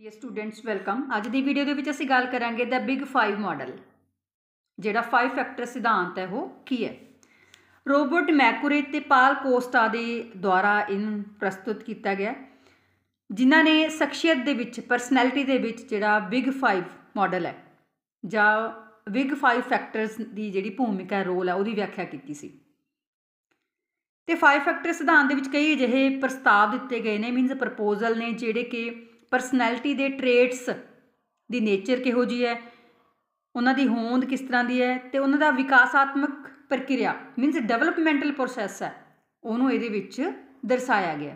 dear students welcome ਅੱਜ ਦੀ video ਦੇ ਵਿੱਚ ਅਸੀਂ ਗੱਲ ਕਰਾਂਗੇ ਦਾ ਬਿਗ 5 ਮਾਡਲ ਜਿਹੜਾ 5 ਫੈਕਟਰ ਸਿਧਾਂਤ ਹੈ ਉਹ ਕੀ ਹੈ ਰੋਬਰਟ ਮੈਕੂਰੇ ਤੇ ਪਾਲ ਕੋਸਟਾ ਦੇ ਦੁਆਰਾ ਇਹਨ ਪ੍ਰਸਤੁਤ ਕੀਤਾ ਗਿਆ ਜਿਨ੍ਹਾਂ ਨੇ ਸ਼ਖਸੀਅਤ ਦੇ ਵਿੱਚ ਪਰਸਨੈਲਿਟੀ ਦੇ ਵਿੱਚ ਜਿਹੜਾ ਬਿਗ 5 ਮਾਡਲ ਹੈ ਜਾਂ ਬਿਗ 5 ਫੈਕਟਰਸ ਦੀ ਜਿਹੜੀ ਭੂਮਿਕਾ ਰੋਲ ਹੈ ਉਹਦੀ ਵਿਆਖਿਆ ਕੀਤੀ ਸੀ ਤੇ 5 ਫੈਕਟਰ ਸਿਧਾਂਤ ਦੇ ਵਿੱਚ ਕਈ ਅਜਿਹੇ ਪ੍ਰਸਤਾਵ ਦਿੱਤੇ ਗਏ ਨੇ ਮੀਨਸ ਪ੍ਰਪੋਜ਼ਲ ਨੇ ਜਿਹੜੇ ਕਿ ਪਰਸਨੈਲਿਟੀ ਦੇ ਟ੍ਰੇਟਸ ਦੀ ਨੇਚਰ ਕਿਹੋ ਜੀ ਹੈ ਉਹਨਾਂ ਦੀ ਹੋਂਦ ਕਿਸ ਤਰ੍ਹਾਂ ਦੀ ਹੈ ਤੇ ਉਹਨਾਂ ਦਾ ਵਿਕਾਸਾਤਮਕ ਪ੍ਰਕਿਰਿਆ ਮੀਨਸ ਡਿਵੈਲਪਮੈਂਟਲ ਪ੍ਰੋਸੈਸ ਹੈ ਉਹਨੂੰ ਇਹਦੇ ਵਿੱਚ ਦਰਸਾਇਆ ਗਿਆ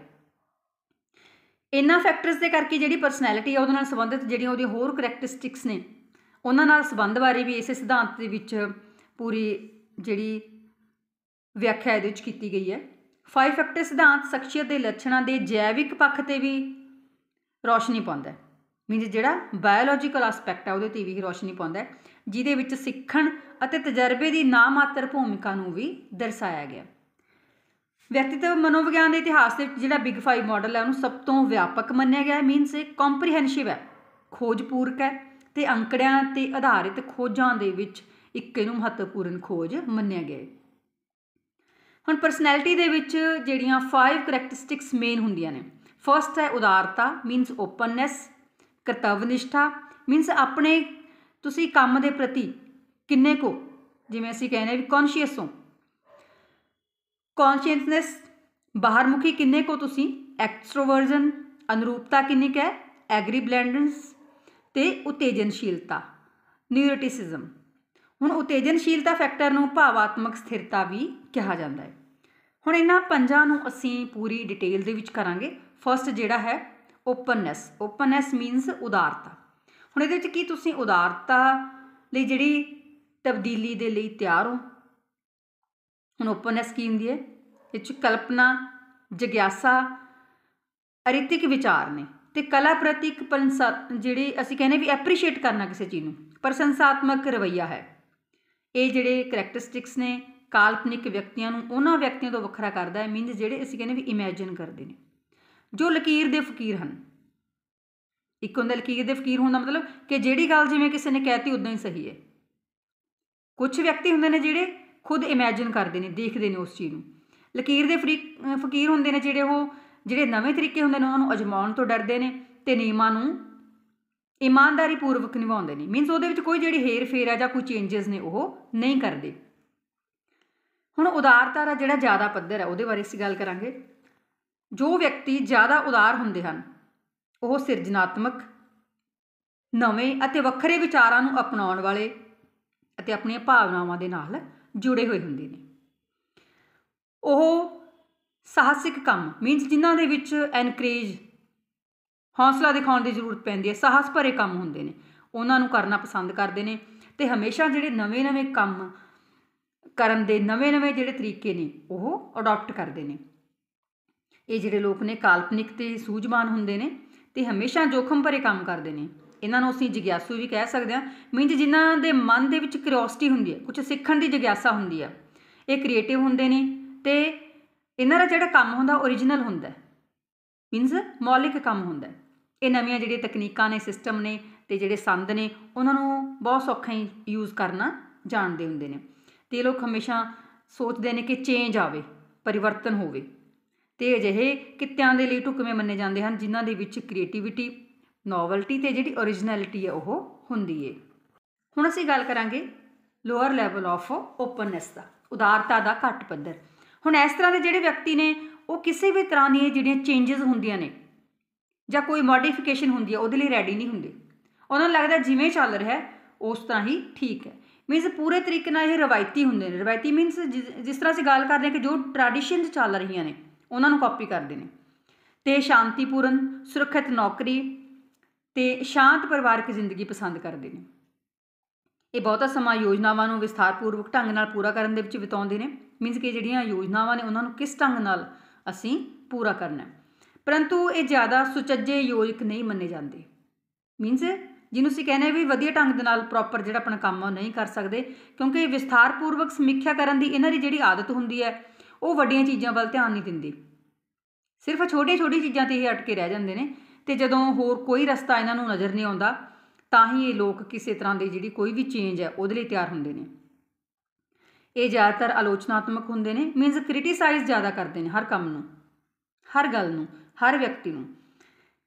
ਇਹਨਾਂ ਫੈਕਟਰਸ ਦੇ ਕਰਕੇ ਜਿਹੜੀ ਪਰਸਨੈਲਿਟੀ ਹੈ ਉਹਦੇ ਨਾਲ ਸੰਬੰਧਿਤ ਜਿਹੜੀਆਂ ਉਹਦੀ ਹੋਰ ਕੈਰੈਕਟਰਿਸਟਿਕਸ ਨੇ ਉਹਨਾਂ ਨਾਲ ਸੰਬੰਧ ਬਾਰੇ ਵੀ ਇਸੇ ਸਿਧਾਂਤ ਦੇ ਵਿੱਚ ਪੂਰੀ ਜਿਹੜੀ ਵਿਆਖਿਆ ਇਹਦੇ ਵਿੱਚ ਕੀਤੀ ਗਈ ਹੈ ਫਾਈਵ ਫੈਕਟਰ ਸਿਧਾਂਤ ਸ਼ਖਸੀਅਤ ਦੇ ਲੱਛਣਾਂ ਦੇ ਜੈਵਿਕ ਪੱਖ ਤੇ ਵੀ ਰੋਸ਼ਨੀ ਪਾਉਂਦਾ ਮੀਨਸ ਜਿਹੜਾ ਬਾਇਓਲੋਜੀਕਲ ਐਸਪੈਕਟ ਆ ਉਹਦੇ ਤੇ ਵੀ ਰੋਸ਼ਨੀ ਪਾਉਂਦਾ ਜਿਹਦੇ ਵਿੱਚ ਸਿੱਖਣ ਅਤੇ ਤਜਰਬੇ ਦੀ ਨਾ ਮਾਤਰ ਭੂਮਿਕਾ ਨੂੰ ਵੀ ਦਰਸਾਇਆ ਗਿਆ ਵਿਅਕਤੀਤਵ ਮਨੋਵਿਗਿਆਨ ਦੇ ਇਤਿਹਾਸ ਦੇ ਵਿੱਚ ਜਿਹੜਾ ਬਿਗ 5 ਮਾਡਲ ਹੈ ਉਹਨੂੰ ਸਭ ਤੋਂ ਵਿਆਪਕ ਮੰਨਿਆ ਗਿਆ ਹੈ ਮੀਨਸ ਇਹ ਕੰਪਰੀਹੈਂਸਿਵ ਹੈ ਖੋਜਪੂਰਕ ਹੈ ਤੇ ਅੰਕੜਿਆਂ ਤੇ ਆਧਾਰਿਤ ਖੋਜਾਂ ਦੇ ਵਿੱਚ ਇੱਕ ਇਹਨੂੰ ਮਹੱਤਵਪੂਰਨ ਖੋਜ ਮੰਨਿਆ ਗਿਆ ਹੁਣ ਪਰਸਨੈਲਿਟੀ ਦੇ ਵਿੱਚ ਜਿਹੜੀਆਂ 5 ਕੈਰੈਕਟਰਿਸਟਿਕਸ ਮੇਨ ਹੁੰਦੀਆਂ ਨੇ ਫਸਟ ਹੈ ਉਦਾਰਤਾ ਮੀਨਸ ਓਪਨਨੈਸ ਕਰਤਵ ਨਿਸ਼ਠਾ ਮੀਨਸ ਆਪਣੇ ਤੁਸੀਂ ਕੰਮ ਦੇ ਪ੍ਰਤੀ ਕਿੰਨੇ ਕੋ ਜਿਵੇਂ ਅਸੀਂ ਕਹਿੰਦੇ ਵੀ ਕੌਨਸ਼ੀਅਸ ਹੋ ਕੌਨਸ਼ੀਅਸਨੈਸ ਬਾਹਰਮੁਖੀ ਕਿੰਨੇ ਕੋ ਤੁਸੀਂ ਐਕਸਟ੍ਰੋਵਰਜ਼ਨ ਅਨੁਰੂਪਤਾ ਕਿੰਨੀ ਹੈ ਐਗਰੀਬਲੈਂਡਨਸ ਤੇ ਉਤੇਜਨਸ਼ੀਲਤਾ ਨਿਊਰੋਟਿਸਿਜ਼ਮ ਹੁਣ ਉਤੇਜਨਸ਼ੀਲਤਾ ਫੈਕਟਰ ਨੂੰ ਭਾਵਾਤਮਕ ਸਥਿਰਤਾ ਵੀ ਕਿਹਾ ਜਾਂਦਾ ਹੈ ਹੁਣ ਇਹਨਾਂ ਪੰਜਾਂ ਨੂੰ ਅਸੀਂ ਪੂਰੀ ਡਿਟੇਲ ਦੇ ਵਿੱਚ ਕਰਾਂਗੇ ਫਸਟ ਜਿਹੜਾ ਹੈ ਓਪਨਨੈਸ ਓਪਨਨੈਸ ਮੀਨਸ ਉਦਾਰਤਾ ਹੁਣ ਇਹਦੇ ਵਿੱਚ ਕੀ ਤੁਸੀਂ ਉਦਾਰਤਾ ਲਈ ਜਿਹੜੀ ਤਬਦੀਲੀ ਦੇ ਲਈ ਤਿਆਰ ਹੋ ਹੁਣ ਓਪਨਨੈਸ ਕੀ ਹੁੰਦੀ ਹੈ ਇਹ ਚ ਕਲਪਨਾ ਜਗਿਆਸਾ ਅਰਿਤਿਕ ਵਿਚਾਰ ਨੇ ਤੇ ਕਲਾ ਪ੍ਰਤੀ ਇੱਕ ਜਿਹੜੀ ਅਸੀਂ ਕਹਿੰਦੇ ਵੀ ਐਪਰੀਸ਼ੀਏਟ ਕਰਨਾ ਕਿਸੇ ਚੀਜ਼ ਨੂੰ ਪ੍ਰਸ਼ੰਸਾਤਮਕ ਰਵਈਆ ਹੈ ਇਹ ਜਿਹੜੇ ਕੈਰੈਕਟਰਿਸਟਿਕਸ ਨੇ ਕਾਲਪਨਿਕ ਵਿਅਕਤੀਆਂ ਨੂੰ ਉਹਨਾਂ ਵਿਅਕਤੀਆਂ ਤੋਂ ਵੱਖਰਾ ਕਰਦਾ ਹੈ ਮੀਨਸ ਜਿਹੜੇ ਅਸੀਂ ਕਹਿੰਦੇ ਵੀ ਇਮੇਜਿਨ ਕਰਦੇ ਨੇ ਜੋ ਲਕੀਰ ਦੇ ਫਕੀਰ ਹਨ ਇੱਕ ਹੁੰਦਾ ਲਕੀਰ ਦੇ ਫਕੀਰ ਹੁੰਦਾ ਦਾ ਮਤਲਬ ਕਿ ਜਿਹੜੀ ਗੱਲ ਜਿਵੇਂ ਕਿਸੇ ਨੇ ਕਹਿਤੀ ਉਦਾਂ ਹੀ ਸਹੀ ਹੈ ਕੁਝ ਵਿਅਕਤੀ ਹੁੰਦੇ ਨੇ ਜਿਹੜੇ ਖੁਦ ਇਮੇਜਿਨ ਕਰਦੇ ਨੇ ਦੇਖਦੇ ਨੇ ਉਸ ਚੀਜ਼ ਨੂੰ ਲਕੀਰ ਦੇ ਫਕੀਰ ਹੁੰਦੇ ਨੇ ਜਿਹੜੇ ਉਹ ਜਿਹੜੇ ਨਵੇਂ ਤਰੀਕੇ ਹੁੰਦੇ ਨੇ ਉਹਨਾਂ ਨੂੰ ਅਜਮਾਉਣ ਤੋਂ ਡਰਦੇ ਨੇ ਤੇ ਨੀਮਾਂ ਨੂੰ ਇਮਾਨਦਾਰੀ ਪੂਰਵਕ ਨਿਭਾਉਂਦੇ ਨੇ ਮੀਨਸ ਉਹਦੇ ਵਿੱਚ ਕੋਈ ਜਿਹੜੀ ਹੇਰ ਫੇਰ ਆ ਜਾਂ ਕੋਈ ਚੇਂजेस ਨੇ ਉਹ ਨਹੀਂ ਕਰਦੇ ਹੁਣ ਉਦਾਰਤਾ ਦਾ ਜਿਹੜਾ ਜ਼ਿਆਦਾ ਪੱਧਰ ਹੈ ਉਹਦੇ ਬਾਰੇ ਅਸੀਂ ਗੱਲ ਕਰਾਂਗੇ ਜੋ ਵਿਅਕਤੀ ਜ਼ਿਆਦਾ ਉਦਾਰ ਹੁੰਦੇ ਹਨ ਉਹ ਸਿਰਜਣਾਤਮਕ ਨਵੇਂ ਅਤੇ ਵੱਖਰੇ ਵਿਚਾਰਾਂ ਨੂੰ ਅਪਣਾਉਣ ਵਾਲੇ ਅਤੇ ਆਪਣੀਆਂ ਭਾਵਨਾਵਾਂ ਦੇ ਨਾਲ ਜੁੜੇ ਹੋਏ ਹੁੰਦੇ ਨੇ ਉਹ ਸਾਹਸਿਕ ਕੰਮ ਮੀਨਸ ਜਿਨ੍ਹਾਂ ਦੇ ਵਿੱਚ ਐਨਕਰੇਜ ਹੌਸਲਾ ਦਿਖਾਉਣ ਦੀ ਜ਼ਰੂਰਤ ਪੈਂਦੀ ਹੈ ਸਾਹਸ ਭਰੇ ਕੰਮ ਹੁੰਦੇ ਨੇ ਉਹਨਾਂ ਨੂੰ ਕਰਨਾ ਪਸੰਦ ਕਰਦੇ ਨੇ ਤੇ ਹਮੇਸ਼ਾ ਜਿਹੜੇ ਨਵੇਂ-ਨਵੇਂ ਕੰਮ ਕਰਨ ਦੇ ਨਵੇਂ-ਨਵੇਂ ਜਿਹੜੇ ਤਰੀਕੇ ਨੇ ਉਹ ਅਡਾਪਟ ਕਰਦੇ ਨੇ ਇਹ ਜਿਹੜੇ ਲੋਕ ਨੇ ਕਾਲਪਨਿਕ ਤੇ ਸੂਝਵਾਨ ਹੁੰਦੇ ਨੇ ਤੇ ਹਮੇਸ਼ਾ ਜੋਖਮ ਭਰੇ ਕੰਮ ਕਰਦੇ ਨੇ ਇਹਨਾਂ ਨੂੰ ਅਸੀਂ ਜਿਗਿਆਸੂ ਵੀ ਕਹਿ ਸਕਦੇ ਹਾਂ ਮੀਨਜ਼ ਜਿਨ੍ਹਾਂ ਦੇ ਮਨ ਦੇ ਵਿੱਚ ਕਿਉਰਿਓਸਿਟੀ ਹੁੰਦੀ ਹੈ ਕੁਝ ਸਿੱਖਣ ਦੀ ਜਿਗਿਆਸਾ ਹੁੰਦੀ ਹੈ ਇਹ ਕ੍ਰੀਏਟਿਵ ਹੁੰਦੇ ਨੇ ਤੇ ਇਹਨਾਂ ਦਾ ਜਿਹੜਾ ਕੰਮ ਹੁੰਦਾ origignal ਹੁੰਦਾ ਮੀਨਜ਼ ਮੌਲਿਕ ਕੰਮ ਹੁੰਦਾ ਇਹ ਨਵੀਆਂ ਜਿਹੜੀਆਂ ਤਕਨੀਕਾਂ ਨੇ ਸਿਸਟਮ ਨੇ ਤੇ ਜਿਹੜੇ ਸੰਦ ਨੇ ਉਹਨਾਂ ਨੂੰ ਬਹੁਤ ਸੌਖਾ ਹੀ ਯੂਜ਼ ਕਰਨਾ ਜਾਣਦੇ ਹੁੰਦੇ ਨੇ ਤੇ ਲੋਕ ਹਮੇਸ਼ਾ ਸੋਚਦੇ ਨੇ ਕਿ ਚੇਂਜ ਆਵੇ ਪਰਿਵਰਤਨ ਹੋਵੇ ਤੇ ਅਜਿਹੇ ਕਿੱਤਿਆਂ ਦੇ ਲਈ ਢੁਕਵੇਂ ਮੰਨੇ ਜਾਂਦੇ ਹਨ ਜਿਨ੍ਹਾਂ ਦੇ ਵਿੱਚ ਕ੍ਰੀਏਟੀਵਿਟੀ ਨੋਵਲਟੀ ਤੇ ਜਿਹੜੀ origignality ਹੈ ਉਹ ਹੁੰਦੀ ਹੈ ਹੁਣ ਅਸੀਂ ਗੱਲ ਕਰਾਂਗੇ ਲੋਅਰ ਲੈਵਲ ਆਫ ਓਪਨਨੈਸ ਦਾ ਉਦਾਰਤਾ ਦਾ ਘੱਟ ਪੱਧਰ ਹੁਣ ਇਸ ਤਰ੍ਹਾਂ ਦੇ ਜਿਹੜੇ ਵਿਅਕਤੀ ਨੇ ਉਹ ਕਿਸੇ ਵੀ ਤਰ੍ਹਾਂ ਦੀਆਂ ਜਿਹੜੀਆਂ ਚੇਂਜਸ ਹੁੰਦੀਆਂ ਨੇ ਜਾਂ ਕੋਈ ਮੋਡੀਫਿਕੇਸ਼ਨ ਹੁੰਦੀ ਹੈ ਉਹਦੇ ਲਈ ਰੈਡੀ ਨਹੀਂ ਹੁੰਦੇ ਉਹਨਾਂ ਨੂੰ ਲੱਗਦਾ ਜਿਵੇਂ ਚੱਲ ਰਿਹਾ ਉਸ ਤਰ੍ਹਾਂ ਹੀ ਠੀਕ ਹੈ ਮੀਨਸ ਪੂਰੇ ਤਰੀਕੇ ਨਾਲ ਇਹ ਰਵਾਇਤੀ ਹੁੰਦੇ ਨੇ ਰਵਾਇਤੀ ਮੀਨਸ ਜਿਸ ਤਰ੍ਹਾਂ ਅਸੀਂ ਗੱਲ ਕਰਦੇ ਹਾਂ ਕਿ ਜੋ ਟ੍ਰੈਡੀਸ਼ਨ ਚੱਲ ਰਹੀਆਂ ਨੇ ਉਹਨਾਂ ਨੂੰ ਕਾਪੀ ਕਰਦੇ ਨੇ ਤੇ ਸ਼ਾਂਤੀਪੂਰਨ ਸੁਰੱਖਿਅਤ ਨੌਕਰੀ ਤੇ ਸ਼ਾਂਤ ਪਰਿਵਾਰਕ ਜ਼ਿੰਦਗੀ ਪਸੰਦ ਕਰਦੇ ਨੇ ਇਹ ਬਹੁਤਾ ਸਮਾਂ ਯੋਜਨਾਵਾਂ ਨੂੰ ਵਿਸਥਾਰਪੂਰਵਕ ਢੰਗ ਨਾਲ ਪੂਰਾ ਕਰਨ ਦੇ ਵਿੱਚ ਬਿਤਾਉਂਦੇ ਨੇ ਮੀਨਸ ਕਿ ਜਿਹੜੀਆਂ ਯੋਜਨਾਵਾਂ ਨੇ ਉਹਨਾਂ ਨੂੰ ਕਿਸ ਢੰਗ ਨਾਲ ਅਸੀਂ ਪੂਰਾ ਕਰਨਾ ਹੈ ਪਰੰਤੂ ਇਹ ਜ਼ਿਆਦਾ ਸੁਚੱਜੇ ਯੋਜਕ ਨਹੀਂ ਮੰਨੇ ਜਾਂਦੇ ਮੀਨਸ ਜਿਹਨੂੰ ਅਸੀਂ ਕਹਿੰਦੇ ਵੀ ਵਧੀਆ ਢੰਗ ਦੇ ਨਾਲ ਪ੍ਰੋਪਰ ਜਿਹੜਾ ਆਪਣਾ ਕੰਮ ਉਹ ਨਹੀਂ ਕਰ ਸਕਦੇ ਕਿਉਂਕਿ ਵਿਸਥਾਰਪੂਰਵਕ ਸਮੀਖਿਆ ਕਰਨ ਦੀ ਇਹਨਾਂ ਦੀ ਜਿਹੜੀ ਆਦਤ ਹੁੰਦੀ ਹੈ ਉਹ ਵੱਡੀਆਂ ਚੀਜ਼ਾਂ ਵੱਲ ਧਿਆਨ ਨਹੀਂ ਦਿੰਦੇ ਸਿਰਫ ਛੋਟੇ-ਛੋਟੇ ਚੀਜ਼ਾਂ ਤੇ ਹੀ ਅਟਕੇ ਰਹਿ ਜਾਂਦੇ ਨੇ ਤੇ ਜਦੋਂ ਹੋਰ ਕੋਈ ਰਸਤਾ ਇਹਨਾਂ ਨੂੰ ਨਜ਼ਰ ਨਹੀਂ ਆਉਂਦਾ ਤਾਂ ਹੀ ਇਹ ਲੋਕ ਕਿਸੇ ਤਰ੍ਹਾਂ ਦੀ ਜਿਹੜੀ ਕੋਈ ਵੀ ਚੇਂਜ ਹੈ ਉਹਦੇ ਲਈ ਤਿਆਰ ਹੁੰਦੇ ਨੇ ਇਹ ਜ਼ਿਆਦਾਤਰ ਆਲੋਚਨਾਤਮਕ ਹੁੰਦੇ ਨੇ ਮੀਨਸ ਕ੍ਰਿਟਿਸਾਈਜ਼ ਜ਼ਿਆਦਾ ਕਰਦੇ ਨੇ ਹਰ ਕੰਮ ਨੂੰ ਹਰ ਗੱਲ ਨੂੰ ਹਰ ਵਿਅਕਤੀ ਨੂੰ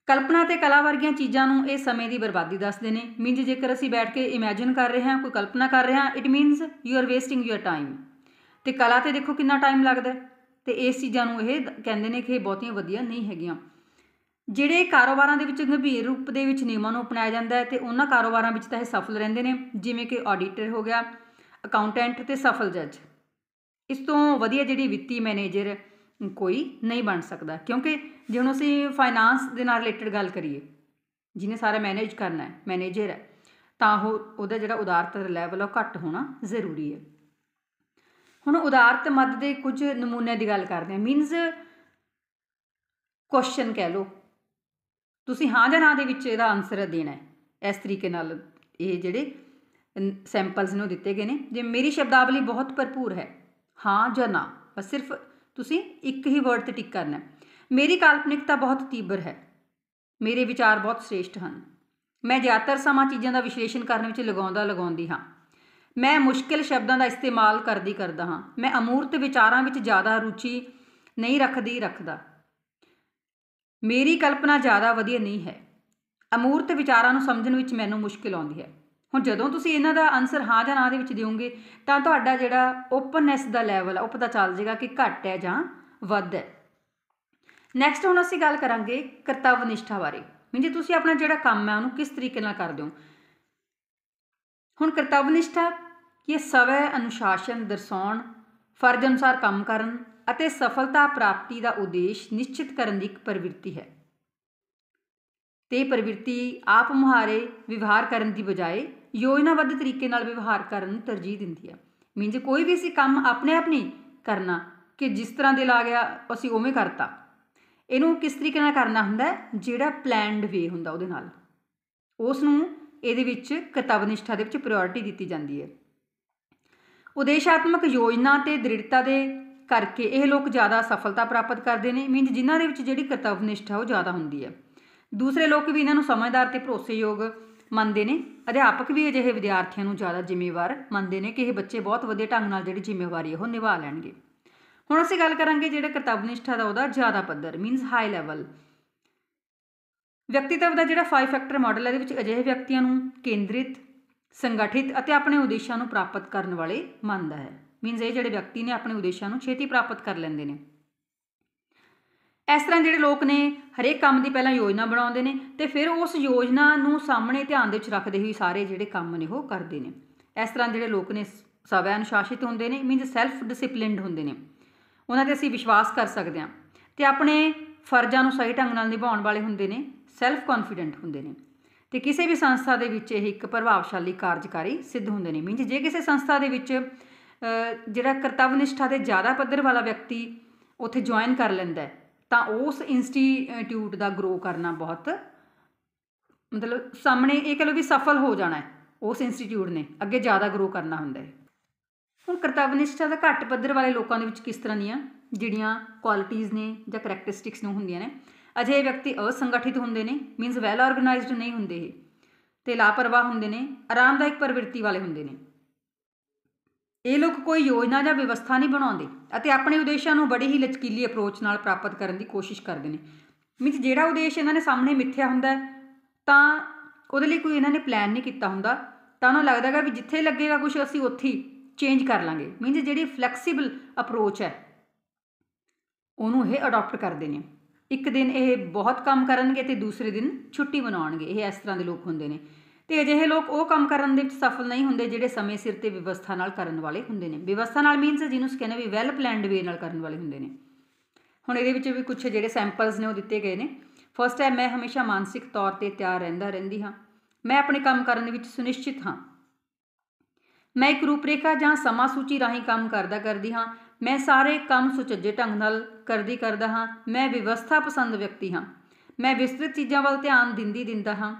ਕਲਪਨਾ ਤੇ ਕਲਾ ਵਰਗੀਆਂ ਚੀਜ਼ਾਂ ਨੂੰ ਇਹ ਸਮੇਂ ਦੀ ਬਰਬਾਦੀ ਦੱਸਦੇ ਨੇ ਮੀਨਸ ਜੇਕਰ ਅਸੀਂ ਬੈਠ ਕੇ ਇਮੇਜਿਨ ਕਰ ਰਹੇ ਹਾਂ ਕੋਈ ਕਲਪਨਾ ਕਰ ਰਹੇ ਹਾਂ it means you are wasting your time ਤੇ ਕਲਾ ਤੇ ਦੇਖੋ ਕਿੰਨਾ ਟਾਈਮ ਲੱਗਦਾ ਤੇ ਇਸ ਚੀਜ਼ਾਂ ਨੂੰ ਇਹ ਕਹਿੰਦੇ ਨੇ ਕਿ ਇਹ ਬਹੁਤੀਆਂ ਵਧੀਆ ਨਹੀਂ ਹੈਗੀਆਂ ਜਿਹੜੇ ਕਾਰੋਬਾਰਾਂ ਦੇ ਵਿੱਚ ਗੰਭੀਰ ਰੂਪ ਦੇ ਵਿੱਚ ਨਿਯਮਾਂ ਨੂੰ ਅਪਣਾਇਆ ਜਾਂਦਾ ਹੈ ਤੇ ਉਹਨਾਂ ਕਾਰੋਬਾਰਾਂ ਵਿੱਚ ਤਾਂ ਇਹ ਸਫਲ ਰਹਿੰਦੇ ਨੇ ਜਿਵੇਂ ਕਿ ਆਡੀਟਰ ਹੋ ਗਿਆ ਅਕਾਊਂਟੈਂਟ ਤੇ ਸਫਲ ਜੱਜ ਇਸ ਤੋਂ ਵਧੀਆ ਜਿਹੜੀ ਵਿੱਤੀ ਮੈਨੇਜਰ ਕੋਈ ਨਹੀਂ ਬਣ ਸਕਦਾ ਕਿਉਂਕਿ ਜੇ ਹੁਣ ਅਸੀਂ ਫਾਈਨਾਂਸ ਦੇ ਨਾਲ ਰਿਲੇਟਡ ਗੱਲ ਕਰੀਏ ਜਿਹਨੇ ਸਾਰਾ ਮੈਨੇਜ ਕਰਨਾ ਹੈ ਮੈਨੇਜਰ ਹੈ ਤਾਂ ਉਹ ਉਹਦਾ ਜਿਹੜਾ ਉਦਾਰਤਾ ਲੈਵਲ ਉਹ ਘੱਟ ਹੋਣਾ ਜ਼ਰੂਰੀ ਹੈ ਹੁਣ ਉਦਾਰਤ ਮੱਦ ਦੇ ਕੁਝ ਨਮੂਨੇ ਦੀ ਗੱਲ ਕਰਦੇ ਹਾਂ ਮੀਨਸ ਕੁਐਸਚਨ ਕਹਿ ਲਓ ਤੁਸੀਂ ਹਾਂ ਜਾਂ ਨਾ ਦੇ ਵਿੱਚ ਇਹਦਾ ਆਨਸਰ ਦੇਣਾ ਹੈ ਇਸ ਤਰੀਕੇ ਨਾਲ ਇਹ ਜਿਹੜੇ ਸੈਂਪਲਸ ਨੂੰ ਦਿੱਤੇ ਗਏ ਨੇ ਜੇ ਮੇਰੀ ਸ਼ਬਦਾਵਲੀ ਬਹੁਤ ਭਰਪੂਰ ਹੈ ਹਾਂ ਜਾਂ ਨਾ ਬਸ ਸਿਰਫ ਤੁਸੀਂ ਇੱਕ ਹੀ ਵਰਡ ਤੇ ਟਿਕ ਕਰਨਾ ਹੈ ਮੇਰੀ ਕਾਲਪਨਿਕਤਾ ਬਹੁਤ ਤੀਬਰ ਹੈ ਮੇਰੇ ਵਿਚਾਰ ਬਹੁਤ ਸ੍ਰੇਸ਼ਟ ਹਨ ਮੈਂ ਜ਼ਿਆਦਾਤਰ ਸਮਾਂ ਚੀਜ਼ਾਂ ਦਾ ਵਿਸ਼ਲੇਸ਼ਣ ਕਰਨ ਵਿੱਚ ਲਗਾਉਂਦਾ ਲਗਾਉਂਦੀ ਹਾਂ ਮੈਂ ਮੁਸ਼ਕਿਲ ਸ਼ਬਦਾਂ ਦਾ ਇਸਤੇਮਾਲ ਕਰਦੀ ਕਰਦਾ ਹਾਂ ਮੈਂ ਅਮੂਰਤ ਵਿਚਾਰਾਂ ਵਿੱਚ ਜ਼ਿਆਦਾ ਰੁਚੀ ਨਹੀਂ ਰੱਖਦੀ ਰੱਖਦਾ ਮੇਰੀ ਕਲਪਨਾ ਜ਼ਿਆਦਾ ਵਧੀਆ ਨਹੀਂ ਹੈ ਅਮੂਰਤ ਵਿਚਾਰਾਂ ਨੂੰ ਸਮਝਣ ਵਿੱਚ ਮੈਨੂੰ ਮੁਸ਼ਕਿਲ ਆਉਂਦੀ ਹੈ ਹੁਣ ਜਦੋਂ ਤੁਸੀਂ ਇਹਨਾਂ ਦਾ ਆਨਸਰ ਹਾਂ ਜਾਂ ਨਾ ਦੇ ਵਿੱਚ ਦਿਓਗੇ ਤਾਂ ਤੁਹਾਡਾ ਜਿਹੜਾ ਓਪਨਨੈਸ ਦਾ ਲੈਵਲ ਆ ਉਹ ਪਤਾ ਚੱਲ ਜਾਏਗਾ ਕਿ ਘੱਟ ਹੈ ਜਾਂ ਵੱਧ ਹੈ ਨੈਕਸਟ ਹੁਣ ਅਸੀਂ ਗੱਲ ਕਰਾਂਗੇ ਕਰਤਵ ਨਿਸ਼ਠਾ ਬਾਰੇ ਮੀਨ ਜੇ ਤੁਸੀਂ ਆਪਣਾ ਜਿਹੜਾ ਕੰਮ ਹੈ ਉਹਨੂੰ ਕਿਸ ਤਰੀਕੇ ਨਾਲ ਕਰਦੇ ਹੋ ਹੁਣ ਕਰਤੱਵ ਨਿਸ਼ਠਾ ਕਿ ਸਵੈ ਅਨੁਸ਼ਾਸਨ ਦਰਸਾਉਣ ਫਰਜ਼ ਅਨੁਸਾਰ ਕੰਮ ਕਰਨ ਅਤੇ ਸਫਲਤਾ ਪ੍ਰਾਪਤੀ ਦਾ ਉਦੇਸ਼ ਨਿਸ਼ਚਿਤ ਕਰਨ ਦੀ ਇੱਕ ਪ੍ਰਵਿਰਤੀ ਹੈ ਤੇ ਪ੍ਰਵਿਰਤੀ ਆਪ ਮੁਹਾਰੇ ਵਿਵਹਾਰ ਕਰਨ ਦੀ ਬਜਾਏ ਯੋਜਨਾਬੱਧ ਤਰੀਕੇ ਨਾਲ ਵਿਵਹਾਰ ਕਰਨ ਨੂੰ ਤਰਜੀਹ ਦਿੰਦੀ ਹੈ ਮੀਨਜ਼ ਕੋਈ ਵੀ ਅਸੀਂ ਕੰਮ ਆਪਣੇ ਆਪ ਨਹੀਂ ਕਰਨਾ ਕਿ ਜਿਸ ਤਰ੍ਹਾਂ ਦੇ ਲਾ ਗਿਆ ਅਸੀਂ ਉਵੇਂ ਕਰਤਾ ਇਹਨੂੰ ਕਿਸ ਤਰੀਕੇ ਨਾਲ ਕਰਨਾ ਹੁੰਦਾ ਜਿਹੜਾ ਪਲਾਨਡ ਵੇ ਹੁੰਦਾ ਉਹਦੇ ਨਾਲ ਉਸ ਨੂੰ ਇਹਦੇ ਵਿੱਚ ਕਰਤੱਵ ਨਿਸ਼ਠਾ ਦੇ ਵਿੱਚ ਪ੍ਰਾਇੋਰਟੀ ਦਿੱਤੀ ਜਾਂਦੀ ਹੈ ਉਦੇਸ਼ਾਤਮਕ ਯੋਜਨਾ ਤੇ ਦ੍ਰਿੜਤਾ ਦੇ ਕਰਕੇ ਇਹ ਲੋਕ ਜ਼ਿਆਦਾ ਸਫਲਤਾ ਪ੍ਰਾਪਤ ਕਰਦੇ ਨੇ ਮੀਨਸ ਜਿਨ੍ਹਾਂ ਦੇ ਵਿੱਚ ਜਿਹੜੀ ਕਰਤੱਵ ਨਿਸ਼ਠਾ ਉਹ ਜ਼ਿਆਦਾ ਹੁੰਦੀ ਹੈ ਦੂਸਰੇ ਲੋਕ ਵੀ ਇਹਨਾਂ ਨੂੰ ਸਮਝਦਾਰ ਤੇ ਭਰੋਸੇਯੋਗ ਮੰਨਦੇ ਨੇ ਅਧਿਆਪਕ ਵੀ ਅਜਿਹੇ ਵਿਦਿਆਰਥੀਆਂ ਨੂੰ ਜ਼ਿਆਦਾ ਜ਼ਿੰਮੇਵਾਰ ਮੰਨਦੇ ਨੇ ਕਿ ਇਹ ਬੱਚੇ ਬਹੁਤ ਵਧੀਆ ਢੰਗ ਨਾਲ ਜਿਹੜੀ ਜ਼ਿੰਮੇਵਾਰੀ ਉਹ ਨਿਭਾ ਲੈਣਗੇ ਹੁਣ ਅਸੀਂ ਗੱਲ ਕਰਾਂਗੇ ਜਿਹੜੇ ਕਰਤੱਵ ਨਿਸ਼ਠਾ ਦਾ ਉਹਦਾ ਜ਼ਿਆਦਾ ਪੱਧਰ ਮੀਨਸ ਹਾਈ ਲੈਵਲ ਵਿਅਕਤੀਤਵ ਦਾ ਜਿਹੜਾ 5 ਫੈਕਟਰ ਮਾਡਲ ਹੈ ਦੇ ਵਿੱਚ ਅਜਿਹੇ ਵਿਅਕਤੀਆਂ ਨੂੰ ਕੇਂਦਰਿਤ ਸੰਗਠਿਤ ਅਤੇ ਆਪਣੇ ਉਦੇਸ਼ਾਂ ਨੂੰ ਪ੍ਰਾਪਤ ਕਰਨ ਵਾਲੇ ਮੰਨਦਾ ਹੈ ਮੀਨਸ ਇਹ ਜਿਹੜੇ ਵਿਅਕਤੀ ਨੇ ਆਪਣੇ ਉਦੇਸ਼ਾਂ ਨੂੰ ਛੇਤੀ ਪ੍ਰਾਪਤ ਕਰ ਲੈਂਦੇ ਨੇ ਇਸ ਤਰ੍ਹਾਂ ਜਿਹੜੇ ਲੋਕ ਨੇ ਹਰੇਕ ਕੰਮ ਦੀ ਪਹਿਲਾਂ ਯੋਜਨਾ ਬਣਾਉਂਦੇ ਨੇ ਤੇ ਫਿਰ ਉਸ ਯੋਜਨਾ ਨੂੰ ਸਾਹਮਣੇ ਧਿਆਨ ਦੇ ਵਿੱਚ ਰੱਖਦੇ ਹੋਏ ਸਾਰੇ ਜਿਹੜੇ ਕੰਮ ਨੇ ਉਹ ਕਰਦੇ ਨੇ ਇਸ ਤਰ੍ਹਾਂ ਜਿਹੜੇ ਲੋਕ ਨੇ ਸਵੈ ਅਨੁਸ਼ਾਸਿਤ ਹੁੰਦੇ ਨੇ ਮੀਨਸ ਸੈਲਫ ਡਿਸਪਲਿਨਡ ਹੁੰਦੇ ਨੇ ਉਹਨਾਂ ਤੇ ਅਸੀਂ ਵਿਸ਼ਵਾਸ ਕਰ ਸਕਦੇ ਹਾਂ ਤੇ ਆਪਣੇ ਫਰਜ਼ਾਂ ਨੂੰ ਸਹੀ ਢੰਗ ਨਾਲ ਨਿਭਾਉਣ ਵਾਲੇ ਹੁੰਦੇ ਨੇ ਸੈਲਫ ਕੌਨਫੀਡੈਂਟ ਹੁੰਦੇ ਨੇ ਤੇ ਕਿਸੇ ਵੀ ਸੰਸਥਾ ਦੇ ਵਿੱਚ ਇਹ ਇੱਕ ਪ੍ਰਭਾਵਸ਼ਾਲੀ ਕਾਰਜਕਾਰੀ ਸਿੱਧ ਹੁੰਦੇ ਨੇ ਮੀਨਸ ਜੇ ਕਿਸੇ ਸੰਸਥਾ ਦੇ ਵਿੱਚ ਜਿਹੜਾ ਕਰਤੱਵ ਨਿਸ਼ਠਾ ਦੇ ਜ਼ਿਆਦਾ ਪੱਧਰ ਵਾਲਾ ਵਿਅਕਤੀ ਉੱਥੇ ਜੁਆਇਨ ਕਰ ਲੈਂਦਾ ਤਾਂ ਉਸ ਇੰਸਟੀਟਿਊਟ ਦਾ ਗਰੋ ਕਰਨਾ ਬਹੁਤ ਮਤਲਬ ਸਾਹਮਣੇ ਇਹ ਕਹ ਲੋ ਵੀ ਸਫਲ ਹੋ ਜਾਣਾ ਹੈ ਉਸ ਇੰਸਟੀਟਿਊਟ ਨੇ ਅੱਗੇ ਜ਼ਿਆਦਾ ਗਰੋ ਕਰਨਾ ਹੁੰਦਾ ਹੈ ਹੁਣ ਕਰਤੱਵ ਨਿਸ਼ਠਾ ਦਾ ਘੱਟ ਪੱਧਰ ਵਾਲੇ ਲੋਕਾਂ ਦੇ ਵਿੱਚ ਕਿਸ ਤਰ੍ਹਾਂ ਦੀਆਂ ਜਿਹੜੀਆਂ ਕੁਆਲਿਟੀਆਂ ਨੇ ਜਾਂ ਕੈਰੈਕਟਰਿਸਟਿਕਸ ਨੂੰ ਹੁੰਦੀਆਂ ਨੇ ਅਜਿਹੇ ਵਿਅਕਤੀ ਅਸੰਗਠਿਤ ਹੁੰਦੇ ਨੇ ਮੀਨਸ ਵੈਲ ਆਰਗੇਨਾਈਜ਼ਡ ਨਹੀਂ ਹੁੰਦੇ ਇਹ ਤੇ ਲਾਪਰਵਾਹ ਹੁੰਦੇ ਨੇ ਆਰਾਮਦਾਇਕ ਪ੍ਰਵਿਰਤੀ ਵਾਲੇ ਹੁੰਦੇ ਨੇ ਇਹ ਲੋਕ ਕੋਈ ਯੋਜਨਾ ਜਾਂ ਵਿਵਸਥਾ ਨਹੀਂ ਬਣਾਉਂਦੇ ਅਤੇ ਆਪਣੇ ਉਦੇਸ਼ਾਂ ਨੂੰ ਬੜੀ ਹੀ ਲਚਕੀਲੀ ਅਪਰੋਚ ਨਾਲ ਪ੍ਰਾਪਤ ਕਰਨ ਦੀ ਕੋਸ਼ਿਸ਼ ਕਰਦੇ ਨੇ ਮੀਨਸ ਜਿਹੜਾ ਉਦੇਸ਼ ਇਹਨਾਂ ਨੇ ਸਾਹਮਣੇ ਮਿੱਥਿਆ ਹੁੰਦਾ ਤਾਂ ਉਹਦੇ ਲਈ ਕੋਈ ਇਹਨਾਂ ਨੇ ਪਲਾਨ ਨਹੀਂ ਕੀਤਾ ਹੁੰਦਾ ਤਾਂ ਉਹਨਾਂ ਲੱਗਦਾਗਾ ਵੀ ਜਿੱਥੇ ਲੱਗੇਗਾ ਕੁਝ ਅਸੀਂ ਉੱਥੇ ਚੇਂਜ ਕਰ ਲਾਂਗੇ ਮੀਨਸ ਜਿਹੜੀ ਫਲੈਕਸੀਬਲ ਅਪਰੋਚ ਹੈ ਉਹਨੂੰ ਇਹ ਅਡਾਪਟ ਕਰਦੇ ਨੇ ਇੱਕ ਦਿਨ ਇਹ ਬਹੁਤ ਕੰਮ ਕਰਨਗੇ ਤੇ ਦੂਸਰੇ ਦਿਨ ਛੁੱਟੀ ਮਨਾਉਣਗੇ ਇਹ ਇਸ ਤਰ੍ਹਾਂ ਦੇ ਲੋਕ ਹੁੰਦੇ ਨੇ ਤੇ ਅਜਿਹੇ ਲੋਕ ਉਹ ਕੰਮ ਕਰਨ ਦੇ ਵਿੱਚ ਸਫਲ ਨਹੀਂ ਹੁੰਦੇ ਜਿਹੜੇ ਸਮੇਂ ਸਿਰ ਤੇ ਵਿਵਸਥਾ ਨਾਲ ਕਰਨ ਵਾਲੇ ਹੁੰਦੇ ਨੇ ਵਿਵਸਥਾ ਨਾਲ ਮੀਨਸ ਜਿਹਨੂੰ ਕਹਿੰਦੇ ਵੀ ਵੈਲ ਪਲੈਨਡ ਵੇ ਨਾਲ ਕਰਨ ਵਾਲੇ ਹੁੰਦੇ ਨੇ ਹੁਣ ਇਹਦੇ ਵਿੱਚ ਵੀ ਕੁਝ ਜਿਹੜੇ ਸੈਂਪਲਸ ਨੇ ਉਹ ਦਿੱਤੇ ਗਏ ਨੇ ਫਸਟ ਹੈ ਮੈਂ ਹਮੇਸ਼ਾ ਮਾਨਸਿਕ ਤੌਰ ਤੇ ਤਿਆਰ ਰਹਿੰਦਾ ਰਹਿੰਦੀ ਹਾਂ ਮੈਂ ਆਪਣੇ ਕੰਮ ਕਰਨ ਦੇ ਵਿੱਚ ਸੁਨਿਸ਼ਚਿਤ ਹਾਂ ਮੈਂ ਇੱਕ ਰੂਪਰੇਖਾ ਜਾਂ ਸਮਾਂ ਸੂਚੀ ਰਾਹੀਂ ਕੰਮ ਕਰਦਾ ਕਰਦੀ ਹਾਂ ਮੈਂ ਸਾਰੇ ਕੰਮ ਸੁਚੱਜੇ ਢੰਗ ਨਾਲ ਕਰਦੀ ਕਰਦਾ ਹਾਂ ਮੈਂ ਵਿਵਸਥਾ ਪਸੰਦ ਵਿਅਕਤੀ ਹਾਂ ਮੈਂ ਵਿਸਤ੍ਰਿਤ ਚੀਜ਼ਾਂ ਵੱਲ ਧਿਆਨ ਦਿੰਦੀ ਦਿੰਦਾ ਹਾਂ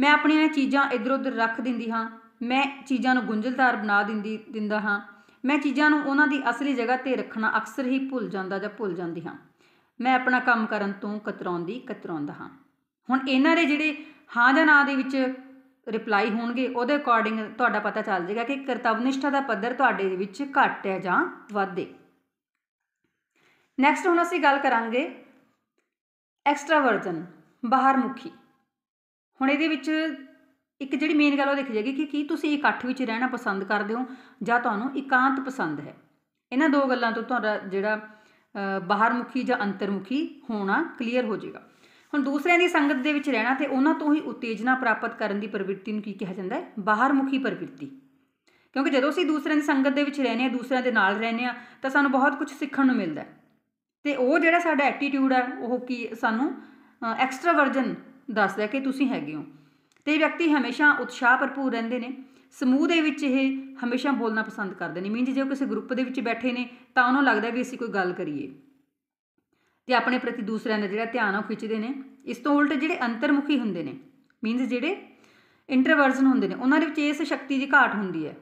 ਮੈਂ ਆਪਣੀਆਂ ਚੀਜ਼ਾਂ ਇਧਰ ਉਧਰ ਰੱਖ ਦਿੰਦੀ ਹਾਂ ਮੈਂ ਚੀਜ਼ਾਂ ਨੂੰ ਗੁੰਝਲਦਾਰ ਬਣਾ ਦਿੰਦੀ ਦਿੰਦਾ ਹਾਂ ਮੈਂ ਚੀਜ਼ਾਂ ਨੂੰ ਉਹਨਾਂ ਦੀ ਅਸਲੀ ਜਗ੍ਹਾ ਤੇ ਰੱਖਣਾ ਅਕਸਰ ਹੀ ਭੁੱਲ ਜਾਂਦਾ ਜਾਂ ਭੁੱਲ ਜਾਂਦੀ ਹਾਂ ਮੈਂ ਆਪਣਾ ਕੰਮ ਕਰਨ ਤੋਂ ਕਤਰਾਉਂਦੀ ਕਤਰਾਉਂਦਾ ਹਾਂ ਹੁਣ ਇਹਨਾਂ ਦੇ ਜਿਹੜੇ ਹਾਂ ਜਾਂ ਨਾ ਦੇ ਵਿੱਚ ਰਿਪਲਾਈ ਹੋਣਗੇ ਉਹਦੇ ਅਕੋਰਡਿੰਗ ਤੁਹਾਡਾ ਪਤਾ ਚੱਲ ਜਾਏਗਾ ਕਿ ਕਰਤਵਨਿਸ਼ਠਾ ਦਾ ਪੱਧਰ ਤੁਹਾਡੇ ਦੇ ਵਿੱਚ ਘੱਟ ਹੈ ਜਾਂ ਵੱਧ ਹੈ ਨੈਕਸਟ ਹੁਣ ਅਸੀਂ ਗੱਲ ਕਰਾਂਗੇ ਐਕਸਟਰਾਵਰਜਨ ਬਾਹਰ ਮੁਖੀ ਹੁਣ ਇਹਦੇ ਵਿੱਚ ਇੱਕ ਜਿਹੜੀ ਮੇਨ ਗੱਲ ਉਹ ਦੇਖ ਜਾਏਗੀ ਕਿ ਕੀ ਤੁਸੀਂ ਇਕੱਠ ਵਿੱਚ ਰਹਿਣਾ ਪਸੰਦ ਕਰਦੇ ਹੋ ਜਾਂ ਤੁਹਾਨੂੰ ਇਕਾਂਤ ਪਸੰਦ ਹੈ ਇਹਨਾਂ ਦੋ ਗੱਲਾਂ ਤੋਂ ਤੁਹਾਡਾ ਜਿਹੜਾ ਬਾਹਰ ਮੁਖੀ ਜਾਂ ਅੰਤਰਮੁਖੀ ਹੋਣਾ ਕਲੀਅਰ ਹੋ ਜਾਏਗਾ ਹੁਣ ਦੂਸਰਿਆਂ ਦੀ ਸੰਗਤ ਦੇ ਵਿੱਚ ਰਹਿਣਾ ਤੇ ਉਹਨਾਂ ਤੋਂ ਹੀ ਉਤੇਜਨਾ ਪ੍ਰਾਪਤ ਕਰਨ ਦੀ ਪ੍ਰਵਿਰਤੀ ਨੂੰ ਕੀ ਕਿਹਾ ਜਾਂਦਾ ਹੈ ਬਾਹਰਮੁਖੀ ਪ੍ਰਵਿਰਤੀ ਕਿਉਂਕਿ ਜਦੋਂ ਅਸੀਂ ਦੂਸਰਿਆਂ ਦੀ ਸੰਗਤ ਦੇ ਵਿੱਚ ਰਹਿੰਦੇ ਆ ਦੂਸਰਿਆਂ ਦੇ ਨਾਲ ਰਹਿੰਦੇ ਆ ਤਾਂ ਸਾਨੂੰ ਬਹੁਤ ਕੁਝ ਸਿੱਖਣ ਨੂੰ ਮਿਲਦਾ ਹੈ ਤੇ ਉਹ ਜਿਹੜਾ ਸਾਡਾ ਐਟੀਟਿਊਡ ਆ ਉਹ ਕੀ ਸਾਨੂੰ ਐਕਸਟਰਾ ਵਰਜਨ ਦੱਸਦਾ ਕਿ ਤੁਸੀਂ ਹੈਗੇ ਹੋ ਤੇ ਵਿਅਕਤੀ ਹਮੇਸ਼ਾ ਉਤਸ਼ਾਹ ਭਰਪੂਰ ਰਹਿੰਦੇ ਨੇ ਸਮੂਹ ਦੇ ਵਿੱਚ ਇਹ ਹਮੇਸ਼ਾ ਬੋਲਣਾ ਪਸੰਦ ਕਰਦੇ ਨੇ ਮੀਨਜ ਜੇ ਉਹ ਕਿਸੇ ਗਰੁੱਪ ਦੇ ਵਿੱਚ ਬੈਠੇ ਨੇ ਤਾਂ ਉਹਨਾਂ ਨੂੰ ਲੱਗਦਾ ਵੀ ਅਸੀਂ ਕੋਈ ਗੱਲ ਕਰੀਏ ਤੇ ਆਪਣੇ ਪ੍ਰਤੀ ਦੂਸਰਿਆਂ ਦਾ ਜਿਹੜਾ ਧਿਆਨ ਉਹ ਖਿੱਚਦੇ ਨੇ ਇਸ ਤੋਂ ਉਲਟ ਜਿਹੜੇ ਅੰਤਰਮੁਖੀ ਹੁੰਦੇ ਨੇ ਮੀਨਜ ਜਿਹੜੇ ਇੰਟਰਵਰਜਨ ਹੁੰਦੇ ਨੇ ਉਹਨਾਂ ਦੇ ਵਿੱਚ ਇਸ ਸ਼ਕਤੀ ਦੀ ਘਾਟ ਹੁੰਦੀ ਹੈ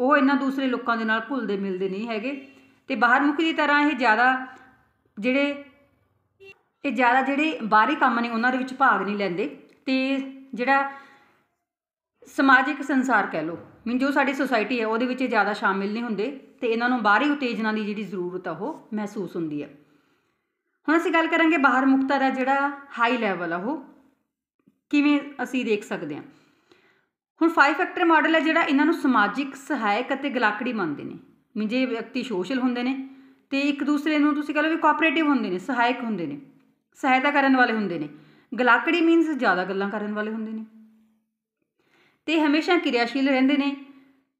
ਉਹ ਇਹਨਾਂ ਦੂਸਰੇ ਲੋਕਾਂ ਦੇ ਨਾਲ ਭੁੱਲਦੇ ਮਿਲਦੇ ਨਹੀਂ ਹੈਗੇ ਤੇ ਬਾਹਰਮੁਖੀ ਦੀ ਤਰ੍ਹਾਂ ਇਹ ਜ਼ਿਆਦਾ ਜਿਹੜੇ ਇਹ ਜ਼ਿਆਦਾ ਜਿਹੜੇ ਬਾਹਰੀ ਕੰਮ ਨੇ ਉਹਨਾਂ ਦੇ ਵਿੱਚ ਭਾਗ ਨਹੀਂ ਲੈਂਦੇ ਤੇ ਜਿਹੜਾ ਸਮਾਜਿਕ ਸੰਸਾਰ ਕਹਿ ਲੋ ਮੀਨ ਜੋ ਸਾਡੀ ਸੋਸਾਇਟੀ ਹੈ ਉਹਦੇ ਵਿੱਚ ਜ਼ਿਆਦਾ ਸ਼ਾਮਿਲ ਨਹੀਂ ਹੁੰਦੇ ਤੇ ਇਹਨਾਂ ਨੂੰ ਬਾਹਰੀ ਉਤੇਜਨਾ ਦੀ ਜਿਹੜੀ ਜ਼ਰੂਰਤ ਆ ਉਹ ਮਹਿਸੂਸ ਹੁੰਦੀ ਹੈ ਹੁਣ ਅਸੀਂ ਗੱਲ ਕਰਾਂਗੇ ਬਾਹਰ ਮੁਕਤਾ ਦਾ ਜਿਹੜਾ ਹਾਈ ਲੈਵਲ ਆ ਉਹ ਕਿਵੇਂ ਅਸੀਂ ਦੇਖ ਸਕਦੇ ਹਾਂ ਹੁਣ ਫਾਈਵ ਫੈਕਟਰ ਮਾਡਲ ਹੈ ਜਿਹੜਾ ਇਹਨਾਂ ਨੂੰ ਸਮਾਜਿਕ ਸਹਾਇਕ ਅਤੇ ਗਲਾਕੜੀ ਮੰਨਦੇ ਨੇ ਮੀਨ ਜੇ ਵਿਅਕਤੀ ਸੋਸ਼ਲ ਹੁੰਦੇ ਨੇ ਤੇ ਇੱਕ ਦੂਸਰੇ ਨੂੰ ਤੁਸੀਂ ਕਹ ਲਓ ਵੀ ਕੋਆਪਰੇਟਿਵ ਹੁੰਦੇ ਨੇ ਸਹਾਇਕ ਹੁੰਦੇ ਨੇ ਸਹਾਇਤਾ ਕਰਨ ਵਾਲੇ ਹੁੰਦੇ ਨੇ ਗਲਾਕੜੀ ਮੀਨਸ ਜ਼ਿਆਦਾ ਗੱਲਾਂ ਕਰਨ ਵਾਲੇ ਹੁੰਦੇ ਨੇ ਤੇ ਹਮੇਸ਼ਾ ਕਿਰਿਆਸ਼ੀਲ ਰਹਿੰਦੇ ਨੇ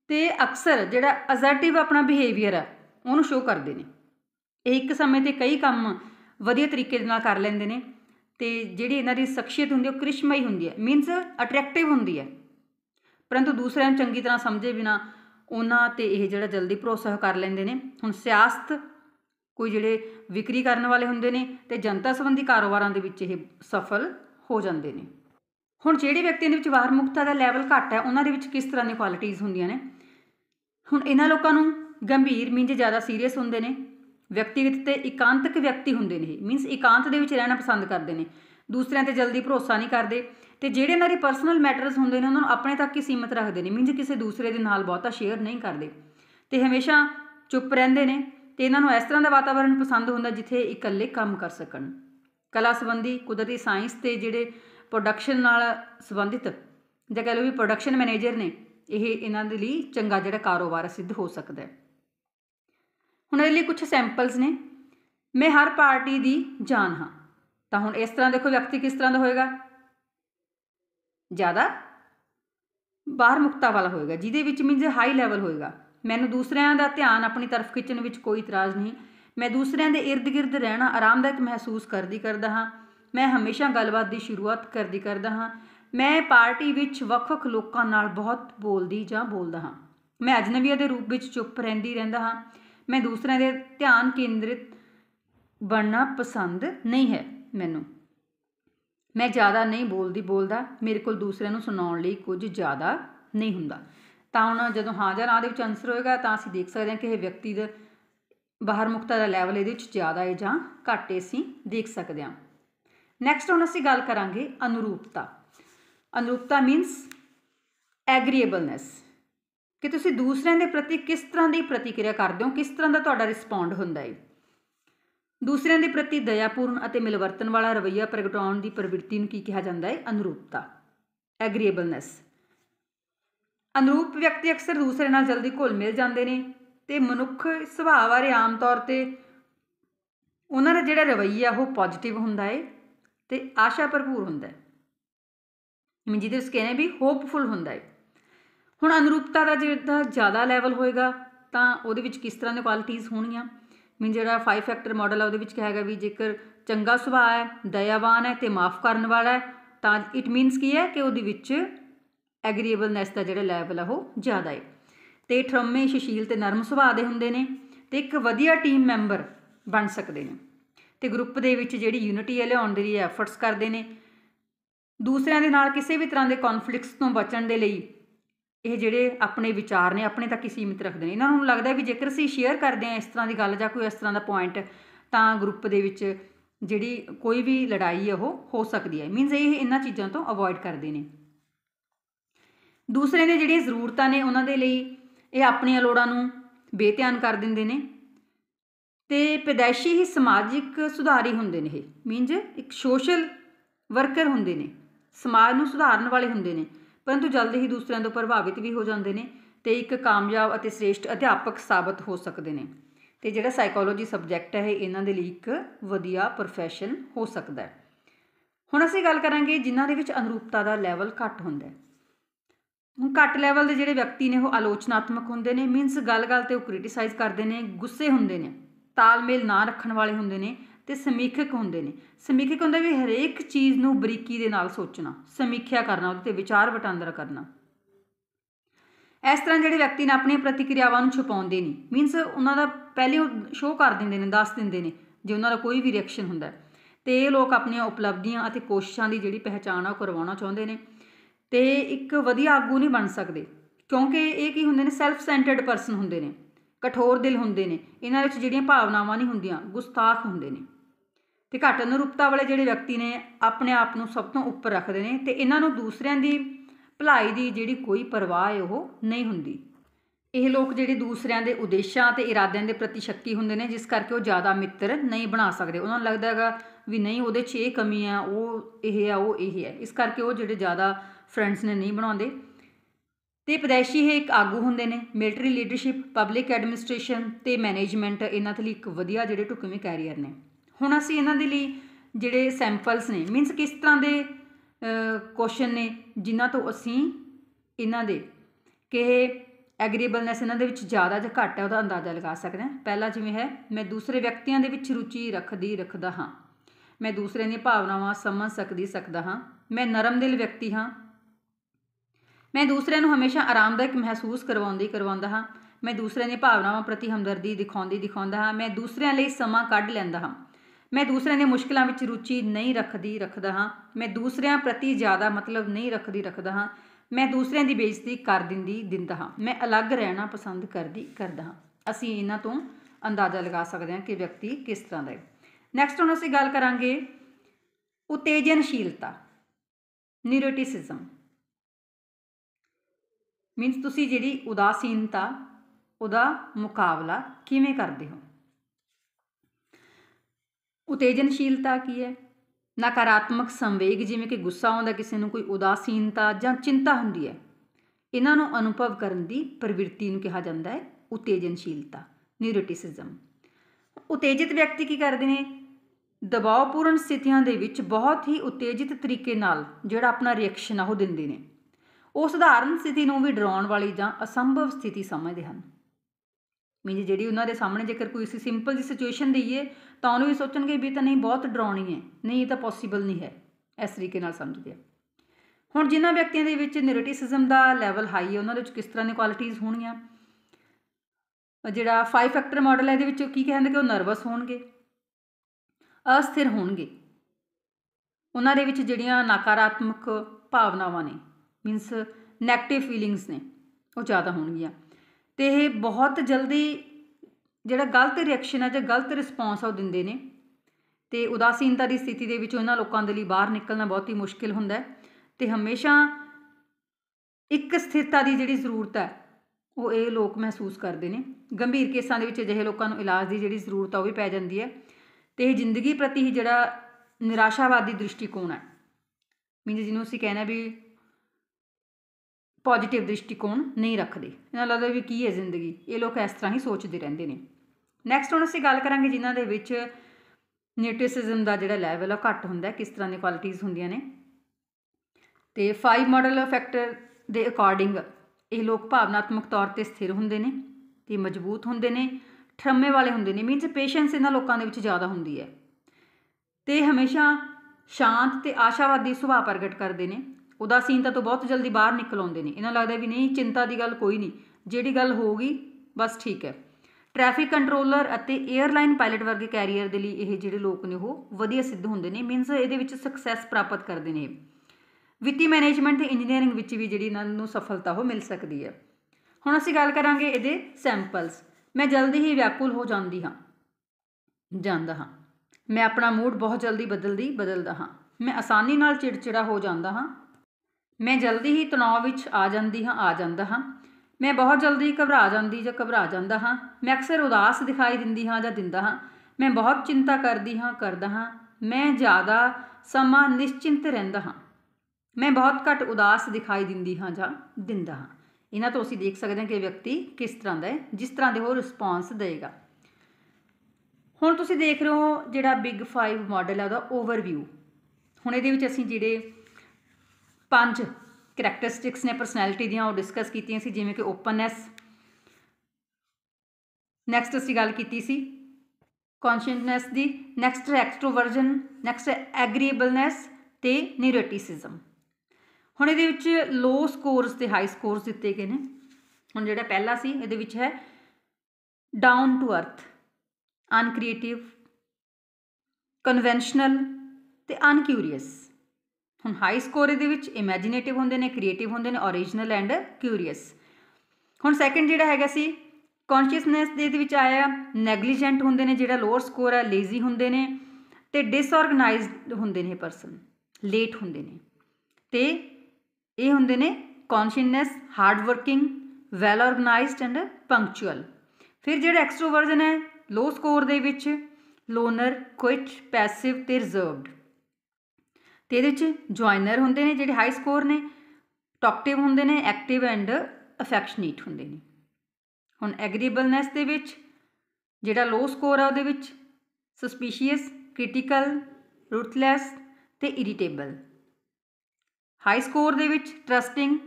ਤੇ ਅਕਸਰ ਜਿਹੜਾ ਅਸਰਟਿਵ ਆਪਣਾ ਬਿਹੇਵੀਅਰ ਆ ਉਹਨੂੰ ਸ਼ੋਅ ਕਰਦੇ ਨੇ ਇਹ ਇੱਕ ਸਮੇਂ ਤੇ ਕਈ ਕੰਮ ਵਧੀਆ ਤਰੀਕੇ ਨਾਲ ਕਰ ਲੈਂਦੇ ਨੇ ਤੇ ਜਿਹੜੀ ਇਹਨਾਂ ਦੀ ਸ਼ਖਸੀਅਤ ਹੁੰਦੀ ਹੈ ਉਹ ਕ੍ਰਿਸ਼ਮਈ ਹੁੰਦੀ ਹੈ ਮੀਨਸ ਅਟਰੈਕਟਿਵ ਹੁੰਦੀ ਹੈ ਪਰੰਤੂ ਦੂਸਰਿਆਂ ਨੂੰ ਚੰਗੀ ਤਰ੍ਹਾਂ ਸਮਝੇ ਬਿਨਾ ਉਹਨਾਂ ਤੇ ਇਹ ਜਿਹੜਾ ਜਲਦੀ ਭਰੋਸਾ ਕਰ ਲੈਂਦੇ ਨੇ ਹੁਣ ਸਿਆਸਤ ਕੋਈ ਜਿਹੜੇ ਵਿਕਰੀ ਕਰਨ ਵਾਲੇ ਹੁੰਦੇ ਨੇ ਤੇ ਜਨਤਾ ਸੰਬੰਧੀ ਕਾਰੋਬਾਰਾਂ ਦੇ ਵਿੱਚ ਇਹ ਸਫਲ ਹੋ ਜਾਂਦੇ ਨੇ ਹੁਣ ਜਿਹੜੇ ਵਿਅਕਤੀਆਂ ਦੇ ਵਿੱਚ ਵਾਰ ਮੁਕਤਾ ਦਾ ਲੈਵਲ ਘੱਟ ਹੈ ਉਹਨਾਂ ਦੇ ਵਿੱਚ ਕਿਸ ਤਰ੍ਹਾਂ ਦੀਆਂ ਕੁਆਲਿਟੀਆਂ ਹੁੰਦੀਆਂ ਨੇ ਹੁਣ ਇਹਨਾਂ ਲੋਕਾਂ ਨੂੰ ਗੰਭੀਰ ਮੀਨਜ਼ ਜ਼ਿਆਦਾ ਸੀਰੀਅਸ ਹੁੰਦੇ ਨੇ ਵਿਅਕਤੀਗਤ ਤੇ ਇਕਾਂਤਕ ਵਿਅਕਤੀ ਹੁੰਦੇ ਨੇ ਮੀਨਸ ਇਕਾਂਤ ਦੇ ਵਿੱਚ ਰਹਿਣਾ ਪਸੰਦ ਕਰਦੇ ਨੇ ਦੂਸਰਿਆਂ ਤੇ ਜਲਦੀ ਭਰੋਸਾ ਨਹੀਂ ਕਰਦੇ ਤੇ ਜਿਹੜੇ ਇਹਨਾਂ ਦੇ ਪਰਸਨਲ ਮੈਟਰਸ ਹੁੰਦੇ ਨੇ ਉਹਨਾਂ ਨੂੰ ਆਪਣੇ ਤੱਕ ਹੀ ਸੀਮਤ ਰੱਖਦੇ ਨੇ ਮੀਨਸ ਕਿਸੇ ਦੂਸਰੇ ਦੇ ਨਾਲ ਬਹੁਤਾ ਸ਼ੇਅਰ ਨਹੀਂ ਕਰਦੇ ਤੇ ਹਮੇਸ਼ਾ ਚੁੱਪ ਰਹਿੰਦੇ ਨੇ ਤੇ ਇਹਨਾਂ ਨੂੰ ਇਸ ਤਰ੍ਹਾਂ ਦਾ ਵਾਤਾਵਰਣ ਪਸੰਦ ਹੁੰਦਾ ਜਿੱਥੇ ਇਕੱਲੇ ਕੰਮ ਕਰ ਸਕਣ ਕਲਾ ਸੰਬੰਧੀ ਕੁਦਰਤੀ ਸਾਇੰਸ ਤੇ ਜਿਹੜੇ ਪ੍ਰੋਡਕਸ਼ਨ ਨਾਲ ਸੰਬੰਧਿਤ ਜਾਂ ਕਹ ਲਓ ਵੀ ਪ੍ਰੋਡਕਸ਼ਨ ਮੈਨੇਜਰ ਨੇ ਇਹ ਇਹਨਾਂ ਦੇ ਲਈ ਚੰਗਾ ਜਿਹੜਾ ਕਾਰੋਬਾਰ ਸਿੱਧ ਹੋ ਸਕਦਾ ਹੈ ਹੁਣ ਇਹਦੇ ਲਈ ਕੁਝ ਸੈਂਪਲਸ ਨੇ ਮੈਂ ਹਰ ਪਾਰਟੀ ਦੀ ਜਾਨ ਹਾਂ ਤਾਂ ਹੁਣ ਇਸ ਤਰ੍ਹਾਂ ਦੇਖੋ ਵਿਅਕਤੀ ਕਿਸ ਤਰ੍ਹਾਂ ਦਾ ਹੋਏਗਾ ਜ਼ਿਆਦਾ ਬਾਹਰ ਮੁਕਤਾ ਵਾਲਾ ਹੋਏਗਾ ਜਿਹਦੇ ਵਿੱਚ ਮੀਨਸ ਹਾਈ ਲੈਵਲ ਹੋਏਗਾ ਮੈਨੂੰ ਦੂਸਰਿਆਂ ਦਾ ਧਿਆਨ ਆਪਣੀ ਤਰਫ ਖਿੱਚਣ ਵਿੱਚ ਕੋਈ ਇਤਰਾਜ਼ ਨਹੀਂ ਮੈਂ ਦੂਸਰਿਆਂ ਦੇ ird-gird ਰਹਿਣਾ ਆਰਾਮਦਾਇਕ ਮਹਿਸੂਸ ਕਰਦੀ ਕਰਦਾ ਹਾਂ ਮੈਂ ਹਮੇਸ਼ਾ ਗੱਲਬਾਤ ਦੀ ਸ਼ੁਰੂਆਤ ਕਰਦੀ ਕਰਦਾ ਹਾਂ ਮੈਂ ਪਾਰਟੀ ਵਿੱਚ ਵੱਖ-ਵੱਖ ਲੋਕਾਂ ਨਾਲ ਬਹੁਤ ਬੋਲਦੀ ਜਾਂ ਬੋਲਦਾ ਹਾਂ ਮੈਂ ਅਜਨਬੀਆਂ ਦੇ ਰੂਪ ਵਿੱਚ ਚੁੱਪ ਰਹਿੰਦੀ ਰਹਿੰਦਾ ਹਾਂ ਮੈਂ ਦੂਸਰਿਆਂ ਦੇ ਧਿਆਨ ਕੇਂਦਰਿਤ ਬਣਨਾ ਪਸੰਦ ਨਹੀਂ ਹੈ ਮੈਨੂੰ ਮੈਂ ਜ਼ਿਆਦਾ ਨਹੀਂ ਬੋਲਦੀ ਬੋਲਦਾ ਮੇਰੇ ਕੋਲ ਦੂਸਰਿਆਂ ਨੂੰ ਸੁਣਾਉਣ ਲਈ ਕੁਝ ਜ਼ਿਆਦਾ ਨਹੀਂ ਹੁੰਦਾ ਤਾਂ ਹੁਣ ਜਦੋਂ ਹਾਂ ਜਾਂ ਨਾ ਦੇ ਵਿੱਚ ਆਨਸਰ ਹੋਏਗਾ ਤਾਂ ਅਸੀਂ ਦੇਖ ਸਕਦੇ ਹਾਂ ਕਿ ਇਹ ਵਿਅਕਤੀ ਦਾ ਬਾਹਰ ਮੁਕਤਾ ਦਾ ਲੈਵਲ ਇਹਦੇ ਵਿੱਚ ਜ਼ਿਆਦਾ ਹੈ ਜਾਂ ਘੱਟ ਹੈ ਅਸੀਂ ਦੇਖ ਸਕਦੇ ਹਾਂ ਨੈਕਸਟ ਹੁਣ ਅਸੀਂ ਗੱਲ ਕਰਾਂਗੇ ਅਨੁਰੂਪਤਾ ਅਨੁਰੂਪਤਾ ਮੀਨਸ ਐਗਰੀਏਬਲਨੈਸ ਕਿ ਤੁਸੀਂ ਦੂਸਰਿਆਂ ਦੇ ਪ੍ਰਤੀ ਕਿਸ ਤਰ੍ਹਾਂ ਦੀ ਪ੍ਰਤੀਕਿਰਿਆ ਕਰਦੇ ਹੋ ਕਿਸ ਤਰ੍ਹਾਂ ਦਾ ਤੁਹਾਡਾ ਰਿਸਪੌਂਡ ਹੁੰਦਾ ਹੈ ਦੂਸਰਿਆਂ ਦੇ ਪ੍ਰਤੀ ਦਇਆਪੂਰਨ ਅਤੇ ਮਿਲਵਰਤਨ ਵਾਲਾ ਰਵਈਆ ਪ੍ਰਗਟਾਉਣ ਦੀ ਪ੍ਰਵਿਰਤੀ ਨੂੰ ਕੀ ਕਿਹਾ ਜਾਂਦਾ ਹੈ ਅਨੁਰੂਪਤਾ ਐਗਰੀਏਬਲਨੈਸ ਅਨੂਪ ਵਿਅਕਤੀ ਅਕਸਰ ਦੂਸਰੇ ਨਾਲ ਜਲਦੀ ਘੁਲ ਮਿਲ ਜਾਂਦੇ ਨੇ ਤੇ ਮਨੁੱਖ ਸੁਭਾਅ ਵਾਰੇ ਆਮ ਤੌਰ ਤੇ ਉਹਨਾਂ ਦਾ ਜਿਹੜਾ ਰਵਈਆ ਉਹ ਪੋਜ਼ਿਟਿਵ ਹੁੰਦਾ ਏ ਤੇ ਆਸ਼ਾ ਭਰਪੂਰ ਹੁੰਦਾ ਹੈ ਜਿਹਦੇ ਉਸ ਕਹਿੰਦੇ ਵੀ ਹੋਪਫੁਲ ਹੁੰਦਾ ਏ ਹੁਣ ਅਨੁਰੂਪਤਾ ਦਾ ਜਿਹੜਾ ਜ਼ਿਆਦਾ ਲੈਵਲ ਹੋਏਗਾ ਤਾਂ ਉਹਦੇ ਵਿੱਚ ਕਿਸ ਤਰ੍ਹਾਂ ਦੇ ਕੁਆਲਿਟੀਆਂ ਹੋਣੀਆਂ ਮੈਂ ਜਿਹੜਾ 5 ਫੈਕਟਰ ਮਾਡਲ ਆ ਉਹਦੇ ਵਿੱਚ ਕਿਹਾ ਹੈਗਾ ਵੀ ਜੇਕਰ ਚੰਗਾ ਸੁਭਾਅ ਹੈ ਦਇਆਵਾਨ ਹੈ ਤੇ ਮਾਫ ਕਰਨ ਵਾਲਾ ਹੈ ਤਾਂ ਇਟ ਮੀਨਸ ਕੀ ਹੈ ਕਿ ਉਹਦੇ ਵਿੱਚ ਐਗਰੀਏਬਲਨੈਸ ਦਾ ਜਿਹੜਾ ਲੈਵਲ ਆ ਉਹ ਜ਼ਿਆਦਾ ਹੈ ਤੇ ਠਰਮੇ ਸ਼ਸ਼ੀਲ ਤੇ ਨਰਮ ਸੁਭਾਅ ਦੇ ਹੁੰਦੇ ਨੇ ਤੇ ਇੱਕ ਵਧੀਆ ਟੀਮ ਮੈਂਬਰ ਬਣ ਸਕਦੇ ਨੇ ਤੇ ਗਰੁੱਪ ਦੇ ਵਿੱਚ ਜਿਹੜੀ ਯੂਨਿਟੀ ਹੈ ਲਿਆਉਣ ਦੇ ਲਈ ਐਫਰਟਸ ਕਰਦੇ ਨੇ ਦੂਸਰਿਆਂ ਦੇ ਨਾਲ ਕਿਸੇ ਵੀ ਤਰ੍ਹਾਂ ਦੇ ਕਨਫਲਿਕਟਸ ਤੋਂ ਬਚਣ ਦੇ ਲਈ ਇਹ ਜਿਹੜੇ ਆਪਣੇ ਵਿਚਾਰ ਨੇ ਆਪਣੇ ਤੱਕ ਹੀ ਸੀਮਿਤ ਰੱਖਦੇ ਨੇ ਇਹਨਾਂ ਨੂੰ ਲੱਗਦਾ ਵੀ ਜੇਕਰ ਅਸੀਂ ਸ਼ੇਅਰ ਕਰਦੇ ਹਾਂ ਇਸ ਤਰ੍ਹਾਂ ਦੀ ਗੱਲ ਜਾਂ ਕੋਈ ਇਸ ਤਰ੍ਹਾਂ ਦਾ ਪੁਆਇੰਟ ਤਾਂ ਗਰੁੱਪ ਦੇ ਵਿੱਚ ਜਿਹੜੀ ਕੋਈ ਵੀ ਲੜਾਈ ਹੈ ਉਹ ਹੋ ਸਕਦੀ ਹੈ ਮੀਨਸ ਇਹ ਇਹਨਾਂ ਚੀਜ਼ਾਂ ਤੋਂ ਅਵੋਇਡ ਕਰਦੇ ਨੇ ਦੂਸਰੇ ਦੇ ਜਿਹੜੀਆਂ ਜ਼ਰੂਰਤਾਂ ਨੇ ਉਹਨਾਂ ਦੇ ਲਈ ਇਹ ਆਪਣੀਆਂ ਲੋੜਾਂ ਨੂੰ ਬੇਧਿਆਨ ਕਰ ਦਿੰਦੇ ਨੇ ਤੇ ਪਦੈਸ਼ੀ ਹੀ ਸਮਾਜਿਕ ਸੁਧਾਰੀ ਹੁੰਦੇ ਨੇ ਇਹ ਮੀਨਜ ਇੱਕ ਸੋਸ਼ਲ ਵਰਕਰ ਹੁੰਦੇ ਨੇ ਸਮਾਜ ਨੂੰ ਸੁਧਾਰਨ ਵਾਲੇ ਹੁੰਦੇ ਨੇ ਪਰੰਤੂ ਜਲਦੀ ਹੀ ਦੂਸਰਿਆਂ ਤੋਂ ਪ੍ਰਭਾਵਿਤ ਵੀ ਹੋ ਜਾਂਦੇ ਨੇ ਤੇ ਇੱਕ ਕਾਮਯਾਬ ਅਤੇ ਸ੍ਰੇਸ਼ਟ ਅਧਿਆਪਕ ਸਾਬਤ ਹੋ ਸਕਦੇ ਨੇ ਤੇ ਜਿਹੜਾ ਸਾਈਕੋਲੋਜੀ ਸਬਜੈਕਟ ਹੈ ਇਹਨਾਂ ਦੇ ਲਈ ਇੱਕ ਵਧੀਆ profession ਹੋ ਸਕਦਾ ਹੈ ਹੁਣ ਅਸੀਂ ਗੱਲ ਕਰਾਂਗੇ ਜਿਨ੍ਹਾਂ ਦੇ ਵਿੱਚ ਅਨੁਰੂਪਤਾ ਦਾ ਲੈਵਲ ਘੱਟ ਹੁੰਦਾ ਹੈ ਹੁਣ ਘੱਟ ਲੈਵਲ ਦੇ ਜਿਹੜੇ ਵਿਅਕਤੀ ਨੇ ਉਹ ਆਲੋਚਨਾਤਮਕ ਹੁੰਦੇ ਨੇ ਮੀਨਸ ਗੱਲ-ਗੱਲ ਤੇ ਉਹ ਕ੍ਰਿਟਿਸਾਈਜ਼ ਕਰਦੇ ਨੇ ਗੁੱਸੇ ਹੁੰਦੇ ਨੇ ਤਾਲਮੇਲ ਨਾ ਰੱਖਣ ਵਾਲੇ ਹੁੰਦੇ ਨੇ ਤੇ ਸਮੀਖਕ ਹੁੰਦੇ ਨੇ ਸਮੀਖਕ ਹੁੰਦਾ ਵੀ ਹਰੇਕ ਚੀਜ਼ ਨੂੰ ਬਰੀਕੀ ਦੇ ਨਾਲ ਸੋਚਣਾ ਸਮੀਖਿਆ ਕਰਨਾ ਉਹਦੇ ਤੇ ਵਿਚਾਰ ਵਟਾਂਦਰਾ ਕਰਨਾ ਇਸ ਤਰ੍ਹਾਂ ਜਿਹੜੇ ਵਿਅਕਤੀ ਨੇ ਆਪਣੀਆਂ ਪ੍ਰਤੀਕਿਰਿਆਵਾਂ ਨੂੰ ਛੁਪਾਉਂਦੇ ਨਹੀਂ ਮੀਨਸ ਉਹਨਾਂ ਦਾ ਪਹਿਲੇ ਉਹ ਸ਼ੋਅ ਕਰ ਦਿੰਦੇ ਨੇ ਦੱਸ ਦਿੰਦੇ ਨੇ ਜੇ ਉਹਨਾਂ ਦਾ ਕੋਈ ਵੀ ਰਿਐਕਸ਼ਨ ਹੁੰਦਾ ਤੇ ਇਹ ਲੋਕ ਆਪਣੀਆਂ ਉਪਲਬਧੀਆਂ ਅਤੇ ਕੋਸ਼ਿਸ਼ਾਂ ਦੀ ਜਿਹੜੀ ਪਹਿਚਾਣ ਆ ਕਰਵਾਉਣਾ ਚਾਹੁੰਦੇ ਨੇ ਤੇ ਇੱਕ ਵਧੀਆ ਆਗੂ ਨਹੀਂ ਬਣ ਸਕਦੇ ਕਿਉਂਕਿ ਇਹ ਕੀ ਹੁੰਦੇ ਨੇ ਸੈਲਫ ਸੈਂਟਰਡ ਪਰਸਨ ਹੁੰਦੇ ਨੇ ਕਠੋਰ ਦਿਲ ਹੁੰਦੇ ਨੇ ਇਹਨਾਂ ਵਿੱਚ ਜਿਹੜੀਆਂ ਭਾਵਨਾਵਾਂ ਨਹੀਂ ਹੁੰਦੀਆਂ ਗੁਸਤਾਖ ਹੁੰਦੇ ਨੇ ਤੇ ਘੱਟ ਅਨੁਰੂਪਤਾ ਵਾਲੇ ਜਿਹੜੇ ਵਿਅਕਤੀ ਨੇ ਆਪਣੇ ਆਪ ਨੂੰ ਸਭ ਤੋਂ ਉੱਪਰ ਰੱਖਦੇ ਨੇ ਤੇ ਇਹਨਾਂ ਨੂੰ ਦੂਸਰਿਆਂ ਦੀ ਭਲਾਈ ਦੀ ਜਿਹੜੀ ਕੋਈ ਪਰਵਾਹ ਉਹ ਨਹੀਂ ਹੁੰਦੀ ਇਹ ਲੋਕ ਜਿਹੜੇ ਦੂਸਰਿਆਂ ਦੇ ਉਦੇਸ਼ਾਂ ਤੇ ਇਰਾਦਿਆਂ ਦੇ ਪ੍ਰਤੀ ਸ਼ੱਕੀ ਹੁੰਦੇ ਨੇ ਜਿਸ ਕਰਕੇ ਉਹ ਜ਼ਿਆਦਾ ਮਿੱਤਰ ਨਹੀਂ ਬਣਾ ਸਕਦੇ ਉਹਨਾਂ ਨੂੰ ਲੱਗਦਾ ਹੈਗਾ ਵੀ ਨਹੀਂ ਉਹਦੇ 'ਚ ਇਹ ਕਮੀ ਆ ਉਹ ਇਹ ਆ ਉਹ ਇਹ ਹੈ ਇਸ ਕਰਕੇ ਉਹ ਜਿਹੜੇ ਜ਼ਿਆਦਾ ਫਰੈਂਡਸ ਨੇ ਨਹੀਂ ਬਣਾਉਂਦੇ ਤੇ ਪਦੈਸ਼ੀ ਇਹ ਇੱਕ ਆਗੂ ਹੁੰਦੇ ਨੇ ਮਿਲਟਰੀ ਲੀਡਰਸ਼ਿਪ ਪਬਲਿਕ ਐਡਮਿਨਿਸਟ੍ਰੇਸ਼ਨ ਤੇ ਮੈਨੇਜਮੈਂਟ ਇਹਨਾਂ ਦੇ ਲਈ ਇੱਕ ਵਧੀਆ ਜਿਹੜੇ ਢੁਕਵੇਂ ਕੈਰੀਅਰ ਨੇ ਹੁਣ ਅਸੀਂ ਇਹਨਾਂ ਦੇ ਲਈ ਜਿਹੜੇ ਸੈਂਪਲਸ ਨੇ ਮੀਨਸ ਕਿਸ ਤਰ੍ਹਾਂ ਦੇ ਕੁਐਸਚਨ ਨੇ ਜਿਨ੍ਹਾਂ ਤੋਂ ਅਸੀਂ ਇਹਨਾਂ ਦੇ ਕਿ ਐਗਰੀਬਲਨੈਸ ਇਹਨਾਂ ਦੇ ਵਿੱਚ ਜ਼ਿਆਦਾ ਜਾਂ ਘੱਟ ਹੈ ਉਹਦਾ ਅੰਦਾਜ਼ਾ ਲਗਾ ਸਕਦੇ ਹਾਂ ਪਹਿਲਾ ਜਿਵੇਂ ਹੈ ਮੈਂ ਦੂਸਰੇ ਵਿਅਕਤੀਆਂ ਦੇ ਵਿੱਚ ਰੁਚੀ ਰੱਖਦੀ ਰੱਖਦਾ ਹਾਂ ਮੈਂ ਦੂਸਰੇ ਦੀਆਂ ਭਾਵਨਾਵਾਂ ਸਮਝ ਸਕਦੀ ਸਕਦਾ ਹਾਂ ਮੈਂ ਨਰਮ ਦਿਲ ਵਿਅਕਤੀ ਹਾਂ ਮੈਂ ਦੂਸਰਿਆਂ ਨੂੰ ਹਮੇਸ਼ਾ ਆਰਾਮਦਾਇਕ ਮਹਿਸੂਸ ਕਰਵਾਉਂਦੀ ਕਰਵਾਉਂਦਾ ਹਾਂ ਮੈਂ ਦੂਸਰਿਆਂ ਦੀਆਂ ਭਾਵਨਾਵਾਂ ਪ੍ਰਤੀ ਹਮਦਰਦੀ ਦਿਖਾਉਂਦੀ ਦਿਖਾਉਂਦਾ ਹਾਂ ਮੈਂ ਦੂਸਰਿਆਂ ਲਈ ਸਮਾਂ ਕੱਢ ਲੈਂਦਾ ਹਾਂ ਮੈਂ ਦੂਸਰਿਆਂ ਦੀਆਂ ਮੁਸ਼ਕਲਾਂ ਵਿੱਚ ਰੁਚੀ ਨਹੀਂ ਰੱਖਦੀ ਰੱਖਦਾ ਹਾਂ ਮੈਂ ਦੂਸਰਿਆਂ ਪ੍ਰਤੀ ਜ਼ਿਆਦਾ ਮਤਲਬ ਨਹੀਂ ਰੱਖਦੀ ਰੱਖਦਾ ਹਾਂ ਮੈਂ ਦੂਸਰਿਆਂ ਦੀ ਬੇਇੱਜ਼ਤੀ ਕਰ ਦਿੰਦੀ ਦਿੰਦਾ ਹਾਂ ਮੈਂ ਅਲੱਗ ਰਹਿਣਾ ਪਸੰਦ ਕਰਦੀ ਕਰਦਾ ਹਾਂ ਅਸੀਂ ਇਹਨਾਂ ਤੋਂ ਅੰਦਾਜ਼ਾ ਲਗਾ ਸਕਦੇ ਹਾਂ ਕਿ ਵਿਅਕਤੀ ਕਿਸ ਤਰ੍ਹਾਂ ਦਾ ਹੈ ਨੈਕਸਟ ਹੁਣ ਅਸੀਂ ਗੱਲ ਕਰਾਂਗੇ ਉਤੇਜਨਸ਼ੀਲਤਾ ਨਿਊਰੋਟਿਸਿਜ਼ਮ ਮੀਨਸ ਤੁਸੀਂ ਜਿਹੜੀ ਉਦਾਸੀਨਤਾ ਉਹਦਾ ਮੁਕਾਬਲਾ ਕਿਵੇਂ ਕਰਦੇ ਹੋ ਉਤੇਜਨਸ਼ੀਲਤਾ ਕੀ ਹੈ ਨਕਾਰਾਤਮਕ ਸੰਵੇਗ ਜਿਵੇਂ ਕਿ ਗੁੱਸਾ ਆਉਂਦਾ ਕਿਸੇ ਨੂੰ ਕੋਈ ਉਦਾਸੀਨਤਾ ਜਾਂ ਚਿੰਤਾ ਹੁੰਦੀ ਹੈ ਇਹਨਾਂ ਨੂੰ ਅਨੁਭਵ ਕਰਨ ਦੀ ਪ੍ਰਵਿਰਤੀ ਨੂੰ ਕਿਹਾ ਜਾਂਦਾ ਹੈ ਉਤੇਜਨਸ਼ੀਲਤਾ ਨਿਊਰੋਟਿਸਿਜ਼ਮ ਉਤੇਜਿਤ ਵਿਅਕਤੀ ਕੀ ਕਰਦੇ ਨੇ ਦਬਾਅਪੂਰਨ ਸਥਿਤੀਆਂ ਦੇ ਵਿੱਚ ਬਹੁਤ ਹੀ ਉਤੇਜਿਤ ਤਰੀਕੇ ਨਾਲ ਜਿਹੜਾ ਆਪਣਾ ਰਿਐਕਸ਼ਨ ਆ ਉਹ ਦਿੰਦੇ ਨੇ ਉਹ ਸਧਾਰਨ ਸਥਿਤੀ ਨੂੰ ਵੀ ਡਰਾਉਣ ਵਾਲੀ ਜਾਂ ਅਸੰਭਵ ਸਥਿਤੀ ਸਮਝਦੇ ਹਨ ਮੀਨਜ਼ ਜਿਹੜੀ ਉਹਨਾਂ ਦੇ ਸਾਹਮਣੇ ਜੇਕਰ ਕੋਈ ਅਸੀਂ ਸਿੰਪਲ ਜੀ ਸਿਚੁਏਸ਼ਨ ਦਈਏ ਤਾਂ ਉਹਨੂੰ ਵੀ ਸੋਚਣਗੇ ਵੀ ਤਾਂ ਨਹੀਂ ਬਹੁਤ ਡਰਾਉਣੀ ਹੈ ਨਹੀਂ ਇਹ ਤਾਂ ਪੋਸੀਬਲ ਨਹੀਂ ਹੈ ਇਸ ਤਰੀਕੇ ਨਾਲ ਸਮਝਦੇ ਆ ਹੁਣ ਜਿਨ੍ਹਾਂ ਵਿਅਕਤੀਆਂ ਦੇ ਵਿੱਚ ਨੈਰੇਟਿਸਿਜ਼ਮ ਦਾ ਲੈਵਲ ਹਾਈ ਹੈ ਉਹਨਾਂ ਦੇ ਵਿੱਚ ਕਿਸ ਤਰ੍ਹਾਂ ਦੀਆਂ ਕੁਆਲਿਟੀਆਂ ਹੋਣਗੀਆਂ ਜਿਹੜਾ 5 ਫੈਕਟਰ ਮਾਡਲ ਹੈ ਇਹਦੇ ਵਿੱਚ ਕੀ ਕਹਿੰਦੇ ਕਿ ਉਹ ਨਰਵਸ ਹੋਣਗੇ ਅਸਥਿਰ ਹੋਣਗੇ ਉਹਨਾਂ ਦੇ ਵਿੱਚ ਜਿਹੜੀਆਂ ਨਕਾਰਾਤਮਕ ਭਾਵਨਾਵਾਂ ਨੇ ਮੀਨਸ 네ਗੇਟਿਵ ਫੀਲਿੰਗਸ ਨੇ ਉਹ ਜ਼ਿਆਦਾ ਹੋਣਗੀਆਂ ਤੇ ਇਹ ਬਹੁਤ ਜਲਦੀ ਜਿਹੜਾ ਗਲਤ ਰਿਐਕਸ਼ਨ ਹੈ ਜਾਂ ਗਲਤ ਰਿਸਪੌਂਸ ਆ ਉਹ ਦਿੰਦੇ ਨੇ ਤੇ ਉਦਾਸੀਨਤਾ ਦੀ ਸਥਿਤੀ ਦੇ ਵਿੱਚ ਉਹਨਾਂ ਲੋਕਾਂ ਦੇ ਲਈ ਬਾਹਰ ਨਿਕਲਣਾ ਬਹੁਤ ਹੀ ਮੁਸ਼ਕਿਲ ਹੁੰਦਾ ਹੈ ਤੇ ਹਮੇਸ਼ਾ ਇੱਕ ਸਥਿਰਤਾ ਦੀ ਜਿਹੜੀ ਜ਼ਰੂਰਤ ਹੈ ਉਹ ਇਹ ਲੋਕ ਮਹਿਸੂਸ ਕਰਦੇ ਨੇ ਗੰਭੀਰ ਕੇਸਾਂ ਦੇ ਵਿੱਚ ਅਜਿਹੇ ਲੋਕਾਂ ਨੂੰ ਇਲਾਜ ਦੀ ਜਿਹੜੀ ਜ਼ਰੂਰਤ ਆ ਉਹ ਵੀ ਪੈ ਜਾਂਦੀ ਹੈ ਤੇ ਇਹ ਜ਼ਿੰਦਗੀ ਪ੍ਰਤੀ ਹੀ ਜਿਹੜਾ ਨਿਰਾਸ਼ਾਵਾਦੀ ਦ੍ਰਿਸ਼ਟੀਕੋਣ ਹੈ ਮੀਨਜ਼ ਜਿਹਨੂੰ ਅਸੀਂ ਕਹਿੰਦੇ ਵੀ ਪੋਜ਼ਿਟਿਵ ਦ੍ਰਿਸ਼ਟੀਕੋਣ ਨਹੀਂ ਰੱਖਦੇ ਇਹਨਾਂ ਲੱਗਦਾ ਵੀ ਕੀ ਹੈ ਜ਼ਿੰਦਗੀ ਇਹ ਲੋਕ ਇਸ ਤਰ੍ਹਾਂ ਹੀ ਸੋਚਦੇ ਰਹਿੰਦੇ ਨੇ ਨੈਕਸਟ ਹੁਣ ਅਸੀਂ ਗੱਲ ਕਰਾਂਗੇ ਜਿਨ੍ਹਾਂ ਦੇ ਵਿੱਚ ਨੇਟਿਸਿਜ਼ਮ ਦਾ ਜਿਹੜਾ ਲੈਵਲ ਆ ਘੱਟ ਹੁੰਦਾ ਕਿਸ ਤਰ੍ਹਾਂ ਦੀਆਂ ਕੁਆਲਿਟੀਆਂ ਹੁੰਦੀਆਂ ਨੇ ਤੇ 5 ਮਾਡਲ ਫੈਕਟਰ ਦੇ ਅਕੋਰਡਿੰਗ ਇਹ ਲੋਕ ਭਾਵਨਾਤਮਕ ਤੌਰ ਤੇ ਸਥਿਰ ਹੁੰਦੇ ਨੇ ਤੇ ਮਜ਼ਬੂਤ ਹੁੰਦੇ ਨੇ ਠਰਮੇ ਵਾਲੇ ਹੁੰਦੇ ਨੇ ਮੀਨਸ ਪੇਸ਼ੈਂਸ ਇਹਨਾਂ ਲੋਕਾਂ ਦੇ ਵਿੱਚ ਜ਼ਿਆਦਾ ਹੁੰਦੀ ਹੈ ਤੇ ਹਮੇਸ਼ਾ ਸ਼ਾਂਤ ਤੇ ਆਸ਼ਾਵਾਦੀ ਸੁਭਾਅ ਪ੍ਰਗਟ ਕਰਦੇ ਨੇ ਉਦਾਸੀਨਤਾ ਤੋਂ ਬਹੁਤ ਜਲਦੀ ਬਾਹਰ ਨਿਕਲ ਆਉਂਦੇ ਨੇ ਇਹਨਾਂ ਲੱਗਦਾ ਵੀ ਨਹੀਂ ਚਿੰਤਾ ਦੀ ਗੱਲ ਕੋਈ ਨਹੀਂ ਜਿਹੜੀ ਗੱਲ ਹੋ ਗਈ ਬਸ ਠੀਕ ਹੈ ਟ੍ਰੈਫਿਕ ਕੰਟਰੋਲਰ ਅਤੇ 에ਅਰਲਾਈਨ ਪਾਇਲਟ ਵਰਗੇ ਕੈਰੀਅਰ ਦੇ ਲਈ ਇਹ ਜਿਹੜੇ ਲੋਕ ਨੇ ਉਹ ਵਧੀਆ ਸਿੱਧ ਹੁੰਦੇ ਨੇ ਮੀਨਸ ਇਹਦੇ ਵਿੱਚ ਸਕਸੈਸ ਪ੍ਰਾਪਤ ਕਰਦੇ ਨੇ ਵਿੱਤੀ ਮੈਨੇਜਮੈਂਟ ਤੇ ਇੰਜੀਨੀਅਰਿੰਗ ਵਿੱਚ ਵੀ ਜਿਹੜੀ ਇਹਨਾਂ ਨੂੰ ਸਫਲਤਾ ਉਹ ਮਿਲ ਸਕਦੀ ਹੈ ਹੁਣ ਅਸੀਂ ਗੱਲ ਕਰਾਂਗੇ ਇਹਦੇ ਸੈਂਪਲਸ ਮੈਂ ਜਲਦੀ ਹੀ ਵਿਆਕੁਲ ਹੋ ਜਾਂਦੀ ਹਾਂ ਜਾਂਦਾ ਹਾਂ ਮੈਂ ਆਪਣਾ ਮੂਡ ਬਹੁਤ ਜਲਦੀ ਬਦਲਦੀ ਬਦਲਦਾ ਹਾਂ ਮੈਂ ਆਸਾਨੀ ਨਾਲ ਚਿੜਚਿੜਾ ਹੋ ਜਾਂਦਾ ਹਾਂ ਮੈਂ ਜਲਦੀ ਹੀ ਤਣਾਅ ਵਿੱਚ ਆ ਜਾਂਦੀ ਹਾਂ ਆ ਜਾਂਦਾ ਹਾਂ ਮੈਂ ਬਹੁਤ ਜਲਦੀ ਘਬਰਾ ਜਾਂਦੀ ਜਾਂ ਘਬਰਾ ਜਾਂਦਾ ਹਾਂ ਮੈਂ ਅਕਸਰ ਉਦਾਸ ਦਿਖਾਈ ਦਿੰਦੀ ਹਾਂ ਜਾਂ ਦਿੰਦਾ ਹਾਂ ਮੈਂ ਬਹੁਤ ਚਿੰਤਾ ਕਰਦੀ ਹਾਂ ਕਰਦਾ ਹਾਂ ਮੈਂ ਜ਼ਿਆਦਾ ਸਮਾਂ ਨਿਸ਼ਚਿੰਤ ਰਹਿੰਦਾ ਹਾਂ ਮੈਂ ਬਹੁਤ ਘੱਟ ਉਦਾਸ ਦਿਖਾਈ ਦਿੰਦੀ ਹਾਂ ਜਾਂ ਦਿੰਦਾ ਹਾਂ ਇਹਨਾਂ ਤੋਂ ਅਸੀਂ ਦੇਖ ਸਕਦੇ ਹਾਂ ਕਿ ਵਿਅਕਤੀ ਕਿਸ ਤਰ੍ਹਾਂ ਦਾ ਹੈ ਜਿਸ ਤਰ੍ਹਾਂ ਦੇ ਉਹ ਰਿਸਪੌਂਸ ਦੇਗਾ ਹੁਣ ਤੁਸੀਂ ਦੇਖ ਰਹੇ ਹੋ ਜਿਹੜਾ ਬਿਗ 5 ਮਾਡਲ ਹੈ ਉਹਦਾ ਓਵਰਵਿਊ ਹੁਣ ਇਹਦੇ ਵਿੱਚ ਅਸੀਂ ਜਿਹੜੇ ਪੰਜ ਕੈਰੈਕਟਰਿਸਟਿਕਸ ਨੇ ਪਰਸਨੈਲਿਟੀ ਦੀਆਂ ਉਹ ਡਿਸਕਸ ਕੀਤੀਆਂ ਸੀ ਜਿਵੇਂ ਕਿ ਓਪਨਨੈਸ ਨੈਕਸਟ ਅਸੀਂ ਗੱਲ ਕੀਤੀ ਸੀ ਕੌਨਸ਼ੀਅਸਨੈਸ ਦੀ ਨੈਕਸਟ ਐਕਸਟ੍ਰੋਵਰਜਨ ਨੈਕਸਟ ਐਗਰੀਏਬਲਨੈਸ ਤੇ ਨਿਰੋਟਿਸਿਜ਼ਮ ਹੁਣ ਇਹਦੇ ਵਿੱਚ ਲੋ ਸਕੋਰਸ ਤੇ ਹਾਈ ਸਕੋਰਸ ਦਿੱਤੇ ਗਏ ਨੇ ਹੁਣ ਜਿਹੜਾ ਪਹਿਲਾ ਸੀ ਇਹਦੇ ਵਿੱਚ ਹੈ ਡਾਊਨ ਟੂ ਅਰਥ ਅਨਕ੍ਰੀਏਟਿਵ ਕਨਵੈਨਸ਼ਨਲ ਤੇ ਅਨਕਿਊਰੀਅਸ ਹੁਣ ਹਾਈ ਸਕੋਰ ਇਹਦੇ ਵਿੱਚ ਇਮੇਜਿਨੇਟਿਵ ਹੁੰਦੇ ਨੇ ਕ੍ਰੀਏਟਿਵ ਹੁੰਦੇ ਨੇ origignal ਐਂਡ ਕਿਊਰੀਅਸ ਹੁਣ ਸੈਕੰਡ ਜਿਹੜਾ ਹੈਗਾ ਸੀ ਕੌਨਸ਼ੀਅਸਨੈਸ ਦੇ ਵਿੱਚ ਆਇਆ ਨੈਗਲੀਜੈਂਟ ਹੁੰਦੇ ਨੇ ਜਿਹੜਾ ਲੋਅਰ ਸਕੋਰ ਹੈ ਲੇਜ਼ੀ ਹੁੰਦੇ ਨੇ ਤੇ ਡਿਸਆਰਗੇਨਾਈਜ਼ਡ ਹੁੰਦੇ ਨੇ ਪਰਸਨ ਲੇਟ ਹੁੰਦੇ ਨੇ ਤੇ ਇਹ ਹੁੰਦੇ ਨੇ conscientiousness hard working well organised and punctual ਫਿਰ ਜਿਹੜਾ ਐਕਸਟ੍ਰੋਵਰਜਨ ਹੈ ਲੋ ਸਕੋਰ ਦੇ ਵਿੱਚ ਲੋਨਰ ਕੁਇਟ ਪੈਸਿਵ ਤੇ ਰਿਜ਼ਰਵਡ ਤੇ ਇਹਦੇ ਚ ਜੁਆਇਨਰ ਹੁੰਦੇ ਨੇ ਜਿਹੜੇ ਹਾਈ ਸਕੋਰ ਨੇ ਟਾਕਟਿਵ ਹੁੰਦੇ ਨੇ ਐਕਟਿਵ ਐਂਡ ਅਫੈਕਸ਼ਨੇਟ ਹੁੰਦੇ ਨੇ ਹੁਣ ਐਗਰੀਬਲਨੈਸ ਦੇ ਵਿੱਚ ਜਿਹੜਾ ਲੋ ਸਕੋਰ ਆ ਉਹਦੇ ਵਿੱਚ ਸਸਪੀਸ਼ੀਅਸ ਕ੍ਰਿਟੀਕਲ ਰੂਥਲੈਸ ਤੇ ਇਰੀਟੇਬਲ ਹਾਈ ਸਕੋਰ ਦੇ ਵਿੱਚ trusting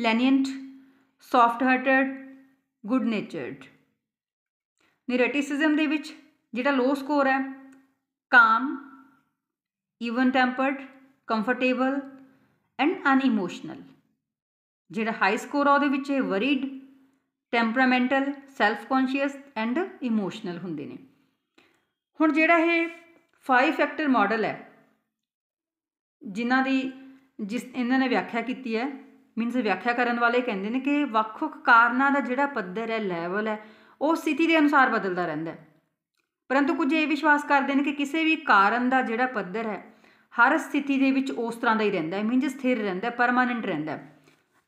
lenient soft hearted good natured neuroticism ਦੇ ਵਿੱਚ ਜਿਹੜਾ ਲੋ ਸਕੋਰ ਹੈ calm even tempered comfortable and unemotional ਜਿਹੜਾ ਹਾਈ ਸਕੋਰ ਆ ਉਹਦੇ ਵਿੱਚ ਇਹ worried temperamental self conscious and emotional ਹੁੰਦੇ ਨੇ ਹੁਣ ਜਿਹੜਾ ਇਹ 5 ਫੈਕਟਰ ਮਾਡਲ ਹੈ ਜਿਨ੍ਹਾਂ ਦੀ ਜਿਸ ਇਹਨਾਂ ਨੇ ਵਿਆਖਿਆ ਕੀਤੀ ਹੈ ਮੀਨਸ ਵਿਆਖਿਆ ਕਰਨ ਵਾਲੇ ਕਹਿੰਦੇ ਨੇ ਕਿ ਵੱਖ-ਵੱਖ ਕਾਰਨਾਂ ਦਾ ਜਿਹੜਾ ਪੱਧਰ ਹੈ ਲੈਵਲ ਹੈ ਉਹ ਸਥਿਤੀ ਦੇ ਅਨੁਸਾਰ ਬਦਲਦਾ ਰਹਿੰਦਾ ਹੈ ਪਰੰਤੂ ਕੁਝ ਇਹ ਵਿਸ਼ਵਾਸ ਕਰਦੇ ਨੇ ਕਿ ਕਿਸੇ ਵੀ ਕਾਰਨ ਦਾ ਜਿਹੜਾ ਪੱਧਰ ਹੈ ਹਰ ਸਥਿਤੀ ਦੇ ਵਿੱਚ ਉਸ ਤਰ੍ਹਾਂ ਦਾ ਹੀ ਰਹਿੰਦਾ ਹੈ ਮੀਨਸ ਸਥਿਰ ਰਹਿੰਦਾ ਪਰਮਾਨੈਂਟ ਰਹਿੰਦਾ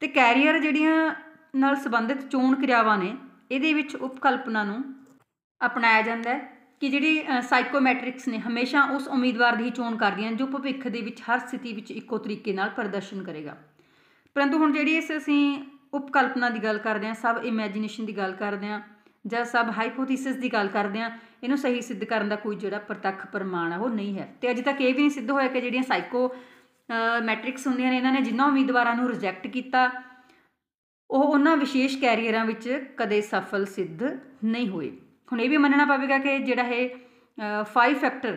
ਤੇ ਕੈਰੀਅਰ ਜਿਹੜੀਆਂ ਨਾਲ ਸੰਬੰਧਿਤ ਚੋਣ ਕਿਰਿਆਵਾਂ ਨੇ ਇਹਦੇ ਵਿੱਚ ਉਪਕਲਪਨਾ ਨੂੰ ਅਪਣਾਇਆ ਜਾਂਦਾ ਹੈ ਕਿ ਜਿਹੜੀ ਸਾਈਕੋਮੈਟ੍ਰਿਕਸ ਨੇ ਹਮੇਸ਼ਾ ਉਸ ਉਮੀਦਵਾਰ ਦੀ ਚੋਣ ਕਰਦੀਆਂ ਜੋ ਭਵਿੱਖ ਦੇ ਵਿੱਚ ਹਰ ਸਥਿਤੀ ਵਿੱਚ ਇੱਕੋ ਤਰੀਕੇ ਨਾਲ ਪ੍ਰਦਰਸ਼ਨ ਕਰੇਗਾ ਪਰੰਤੂ ਹੁਣ ਜਿਹੜੀ ਇਸ ਅਸੀਂ ਉਪਕਲਪਨਾ ਦੀ ਗੱਲ ਕਰਦੇ ਹਾਂ ਸਭ ਇਮੇਜਿਨੇਸ਼ਨ ਦੀ ਗੱਲ ਕਰਦੇ ਹਾਂ ਜਾਂ ਸਭ ਹਾਈਪੋਥੀਸਿਸ ਦੀ ਗੱਲ ਕਰਦੇ ਆ ਇਹਨੂੰ ਸਹੀ ਸਿੱਧ ਕਰਨ ਦਾ ਕੋਈ ਜਿਹੜਾ ਪ੍ਰਤੱਖ ਪ੍ਰਮਾਣ ਆ ਉਹ ਨਹੀਂ ਹੈ ਤੇ ਅਜੇ ਤੱਕ ਇਹ ਵੀ ਨਹੀਂ ਸਿੱਧ ਹੋਇਆ ਕਿ ਜਿਹੜੀਆਂ ਸਾਈਕੋ ਮੈਟ੍ਰਿਕਸ ਹੁੰਦੀਆਂ ਨੇ ਇਹਨਾਂ ਨੇ ਜਿੰਨਾ ਉਮੀਦਵਾਰਾਂ ਨੂੰ ਰਿਜੈਕਟ ਕੀਤਾ ਉਹ ਉਹਨਾਂ ਵਿਸ਼ੇਸ਼ ਕੈਰੀਅਰਾਂ ਵਿੱਚ ਕਦੇ ਸਫਲ ਸਿੱਧ ਨਹੀਂ ਹੋਏ ਹੁਣ ਇਹ ਵੀ ਮੰਨਣਾ ਪਵੇਗਾ ਕਿ ਜਿਹੜਾ ਇਹ ਫਾਈਵ ਫੈਕਟਰ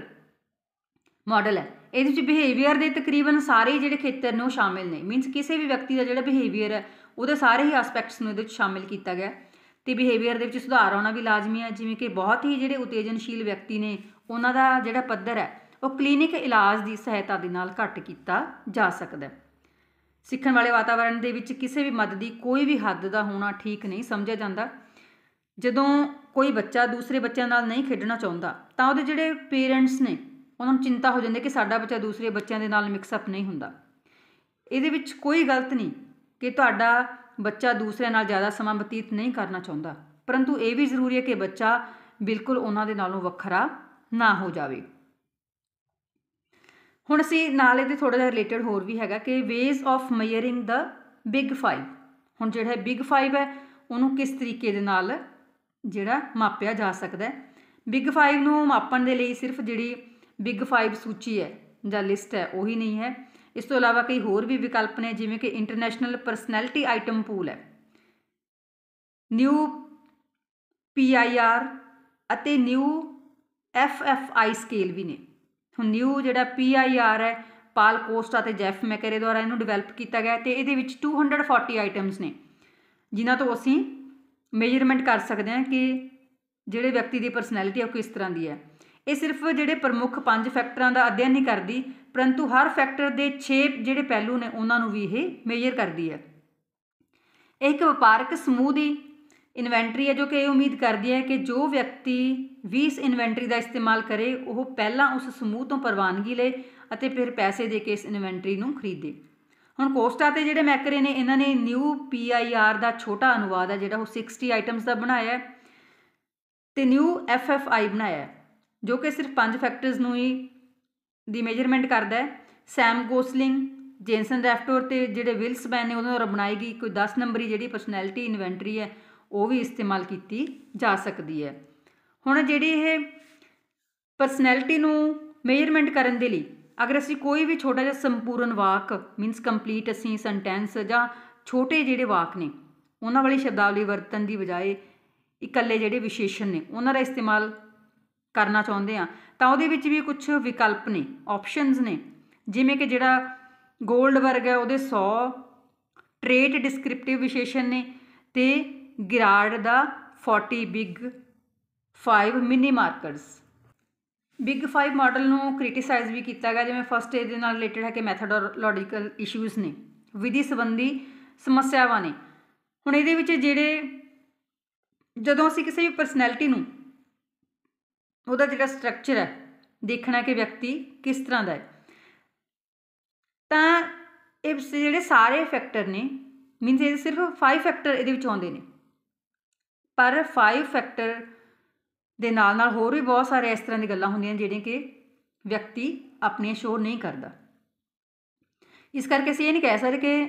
ਮਾਡਲ ਹੈ ਇਹਦੇ ਵਿੱਚ ਬਿਹੇਵੀਅਰ ਦੇ ਤਕਰੀਬਨ ਸਾਰੇ ਜਿਹੜੇ ਖੇਤਰ ਨੇ ਉਹ ਸ਼ਾਮਿਲ ਨੇ ਮੀਨਸ ਕਿਸੇ ਵੀ ਵਿਅਕਤੀ ਦਾ ਜਿਹੜਾ ਬਿਹੇਵੀਅਰ ਹੈ ਉਹਦੇ ਸਾਰੇ ਹੀ ਐਸਪੈਕਟਸ ਨੂੰ ਇਹਦੇ ਵਿੱਚ ਸ਼ਾਮਿਲ ਕੀਤਾ ਗਿਆ ਹੈ ਤੇ ਬਿਹੇਵੀਅਰ ਦੇ ਵਿੱਚ ਸੁਧਾਰ ਆਉਣਾ ਵੀ ਲਾਜ਼ਮੀ ਹੈ ਜਿਵੇਂ ਕਿ ਬਹੁਤ ਹੀ ਜਿਹੜੇ ਉਤੇਜਨਸ਼ੀਲ ਵਿਅਕਤੀ ਨੇ ਉਹਨਾਂ ਦਾ ਜਿਹੜਾ ਪੱਧਰ ਹੈ ਉਹ ਕਲੀਨਿਕ ਇਲਾਜ ਦੀ ਸਹਾਇਤਾ ਦੇ ਨਾਲ ਘਟ ਕੀਤਾ ਜਾ ਸਕਦਾ ਹੈ ਸਿੱਖਣ ਵਾਲੇ ਵਾਤਾਵਰਣ ਦੇ ਵਿੱਚ ਕਿਸੇ ਵੀ ਮਦਦ ਦੀ ਕੋਈ ਵੀ ਹੱਦ ਦਾ ਹੋਣਾ ਠੀਕ ਨਹੀਂ ਸਮਝਿਆ ਜਾਂਦਾ ਜਦੋਂ ਕੋਈ ਬੱਚਾ ਦੂਸਰੇ ਬੱਚਿਆਂ ਨਾਲ ਨਹੀਂ ਖੇਡਣਾ ਚਾਹੁੰਦਾ ਤਾਂ ਉਹਦੇ ਜਿਹੜੇ ਪੇਰੈਂਟਸ ਨੇ ਉਹਨਾਂ ਨੂੰ ਚਿੰਤਾ ਹੋ ਜਾਂਦੀ ਕਿ ਸਾਡਾ ਬੱਚਾ ਦੂਸਰੇ ਬੱਚਿਆਂ ਦੇ ਨਾਲ ਮਿਕਸ ਅਪ ਨਹੀਂ ਹੁੰਦਾ ਇਹਦੇ ਵਿੱਚ ਕੋਈ ਗਲਤ ਨਹੀਂ ਕਿ ਤੁਹਾਡਾ ਬੱਚਾ ਦੂਸਰਿਆਂ ਨਾਲ ਜ਼ਿਆਦਾ ਸਮਾਂ ਬਤੀਤ ਨਹੀਂ ਕਰਨਾ ਚਾਹੁੰਦਾ ਪਰੰਤੂ ਇਹ ਵੀ ਜ਼ਰੂਰੀ ਹੈ ਕਿ ਬੱਚਾ ਬਿਲਕੁਲ ਉਹਨਾਂ ਦੇ ਨਾਲੋਂ ਵੱਖਰਾ ਨਾ ਹੋ ਜਾਵੇ ਹੁਣ ਅਸੀਂ ਨਾਲ ਇਹਦੇ ਥੋੜਾ ਜਿਹਾ ਰਿਲੇਟਡ ਹੋਰ ਵੀ ਹੈਗਾ ਕਿ ਵੇਜ਼ ਆਫ ਮੇਅਰਿੰਗ ਦਾ ਬਿਗ 5 ਹੁਣ ਜਿਹੜਾ ਬਿਗ 5 ਹੈ ਉਹਨੂੰ ਕਿਸ ਤਰੀਕੇ ਦੇ ਨਾਲ ਜਿਹੜਾ ਮਾਪਿਆ ਜਾ ਸਕਦਾ ਹੈ ਬਿਗ 5 ਨੂੰ ਮਾਪਣ ਦੇ ਲਈ ਸਿਰਫ ਜਿਹੜੀ ਬਿਗ 5 ਸੂਚੀ ਹੈ ਜਾਂ ਲਿਸਟ ਹੈ ਉਹੀ ਨਹੀਂ ਹੈ ਇਸ ਤੋਂ ਇਲਾਵਾ ਕਈ ਹੋਰ ਵੀ ਵਿਕਲਪ ਨੇ ਜਿਵੇਂ ਕਿ ਇੰਟਰਨੈਸ਼ਨਲ ਪਰਸਨੈਲਿਟੀ ਆਈਟਮ ਪੂਲ ਹੈ ਨਿਊ ਪੀਆਈਆਰ ਅਤੇ ਨਿਊ ਐਫਐਫਆਈ ਸਕੇਲ ਵੀ ਨੇ ਹੁਣ ਨਿਊ ਜਿਹੜਾ ਪੀਆਈਆਰ ਹੈ ਪਾਲ ਕੋਸਟਾ ਤੇ ਜੈਫ ਮੈਕਰੇ ਦੁਆਰਾ ਇਹਨੂੰ ਡਿਵੈਲਪ ਕੀਤਾ ਗਿਆ ਤੇ ਇਹਦੇ ਵਿੱਚ 240 ਆਈਟਮਸ ਨੇ ਜਿਨ੍ਹਾਂ ਤੋਂ ਅਸੀਂ ਮੈਜਰਮੈਂਟ ਕਰ ਸਕਦੇ ਹਾਂ ਕਿ ਜਿਹੜੇ ਵਿਅਕਤੀ ਦੀ ਪਰਸਨੈਲਿਟੀ ਆ ਉਹ ਕਿਸ ਤਰ੍ਹਾਂ ਦੀ ਹੈ ਇਹ ਸਿਰਫ ਜਿਹੜੇ ਪ੍ਰਮੁੱਖ ਪੰਜ ਫੈਕਟਰਾਂ ਦਾ ਅਧਿਐਨ ਨਹੀਂ ਕਰਦੀ ਪਰੰਤੂ ਹਰ ਫੈਕਟਰ ਦੇ 6 ਜਿਹੜੇ ਪਹਿਲੂ ਨੇ ਉਹਨਾਂ ਨੂੰ ਵੀ ਇਹ ਮੇਜ਼ਰ ਕਰਦੀ ਹੈ ਇੱਕ ਵਪਾਰਕ ਸਮੂਹ ਦੀ ਇਨਵੈਂਟਰੀ ਹੈ ਜੋ ਕਿ ਇਹ ਉਮੀਦ ਕਰਦੀ ਹੈ ਕਿ ਜੋ ਵਿਅਕਤੀ 20 ਇਨਵੈਂਟਰੀ ਦਾ ਇਸਤੇਮਾਲ ਕਰੇ ਉਹ ਪਹਿਲਾਂ ਉਸ ਸਮੂਹ ਤੋਂ ਪ੍ਰਵਾਨਗੀ ਲਏ ਅਤੇ ਫਿਰ ਪੈਸੇ ਦੇ ਕੇ ਇਸ ਇਨਵੈਂਟਰੀ ਨੂੰ ਖਰੀਦੇ ਹੁਣ ਕੋਸਟਾ ਤੇ ਜਿਹੜੇ ਮੈਕਰੇ ਨੇ ਇਹਨਾਂ ਨੇ ਨਿਊ ਪੀਆਈਆਰ ਦਾ ਛੋਟਾ ਅਨੁਵਾਦ ਹੈ ਜਿਹੜਾ ਉਹ 60 ਆਈਟਮਸ ਦਾ ਬਣਾਇਆ ਤੇ ਨਿਊ ਐਫਐਫਆਈ ਬਣਾਇਆ ਜੋ ਕਿ ਸਿਰਫ ਪੰਜ ਫੈਕਟਰਸ ਨੂੰ ਹੀ ਦੀ ਮੇਜਰਮੈਂਟ ਕਰਦਾ ਹੈ ਸੈਮ ਗੋਸਲਿੰਗ ਜੇਨਸਨ ਰੈਫਟੋਰ ਤੇ ਜਿਹੜੇ ਵਿਲਸ ਬੈਨ ਨੇ ਉਹਨਾਂ ਦੁਆਰਾ ਬਣਾਈ ਗਈ ਕੋਈ 10 ਨੰਬਰੀ ਜਿਹੜੀ ਪਰਸਨੈਲਿਟੀ ਇਨਵੈਂਟਰੀ ਹੈ ਉਹ ਵੀ ਇਸਤੇਮਾਲ ਕੀਤੀ ਜਾ ਸਕਦੀ ਹੈ ਹੁਣ ਜਿਹੜੀ ਇਹ ਪਰਸਨੈਲਿਟੀ ਨੂੰ ਮੇਜਰਮੈਂਟ ਕਰਨ ਦੇ ਲਈ ਅਗਰ ਅਸੀਂ ਕੋਈ ਵੀ ਛੋਟਾ ਜਿਹਾ ਸੰਪੂਰਨ ਵਾਕ ਮੀਨਸ ਕੰਪਲੀਟ ਅਸੀਂ ਸੈਂਟੈਂਸ ਜਾਂ ਛੋਟੇ ਜਿਹੜੇ ਵਾਕ ਨੇ ਉਹਨਾਂ ਵਾਲੀ ਸ਼ਬਦਾਵਲੀ ਵਰਤਨ ਦੀ ਬਜਾਏ ਇਕੱਲੇ ਜਿਹੜੇ ਵਿਸ਼ੇਸ਼ਣ ਨੇ ਉਹਨਾਂ ਦਾ ਇਸਤੇਮਾਲ ਕਰਨਾ ਚਾਹੁੰਦੇ ਆ ਤਾਂ ਉਹਦੇ ਵਿੱਚ ਵੀ ਕੁਝ ਵਿਕਲਪ ਨੇ ਆਪਸ਼ਨਸ ਨੇ ਜਿਵੇਂ ਕਿ ਜਿਹੜਾ ਗੋਲਡ ਵਰਗ ਹੈ ਉਹਦੇ 100 ਟ੍ਰੇਟ ਡਿਸਕ੍ਰਿਪਟਿਵ ਵਿਸ਼ੇਸ਼ਣ ਨੇ ਤੇ ਗਿਰਾਰਡ ਦਾ 40 big 5 mini markers big 5 model ਨੂੰ ਕ੍ਰਿਟਿਸਾਈਜ਼ ਵੀ ਕੀਤਾ ਗਿਆ ਜਿਵੇਂ ਫਸਟ ਏਜ ਦੇ ਨਾਲ ਰਿਲੇਟਡ ਹੈ ਕਿ ਮੈਥਡੋਲੋਜੀਕਲ ਇਸ਼ੂਸ ਨੇ ਵਿਧੀ ਸੰਬੰਧੀ ਸਮੱਸਿਆਵਾਂ ਨੇ ਹੁਣ ਇਹਦੇ ਵਿੱਚ ਜਿਹੜੇ ਜਦੋਂ ਅਸੀਂ ਕਿਸੇ ਵੀ ਪਰਸਨੈਲਿਟੀ ਨੂੰ ਉਹਦਾ ਜਿਹੜਾ ਸਟਰਕਚਰ ਹੈ ਦੇਖਣਾ ਕਿ ਵਿਅਕਤੀ ਕਿਸ ਤਰ੍ਹਾਂ ਦਾ ਹੈ ਤਾਂ ਇਹ ਜਿਹੜੇ ਸਾਰੇ ਫੈਕਟਰ ਨੇ ਮੀਨਸ ਇਹ ਸਿਰਫ 5 ਫੈਕਟਰ ਇਹਦੇ ਵਿੱਚ ਆਉਂਦੇ ਨੇ ਪਰ 5 ਫੈਕਟਰ ਦੇ ਨਾਲ ਨਾਲ ਹੋਰ ਵੀ ਬਹੁਤ ਸਾਰੇ ਇਸ ਤਰ੍ਹਾਂ ਦੀਆਂ ਗੱਲਾਂ ਹੁੰਦੀਆਂ ਜਿਹੜੀਆਂ ਕਿ ਵਿਅਕਤੀ ਆਪਣੇ ਸ਼ੋਰ ਨਹੀਂ ਕਰਦਾ ਇਸ ਕਰਕੇ ਅਸੀਂ ਇਹ ਨਹੀਂ ਕਹਿ ਸਕਦੇ ਕਿ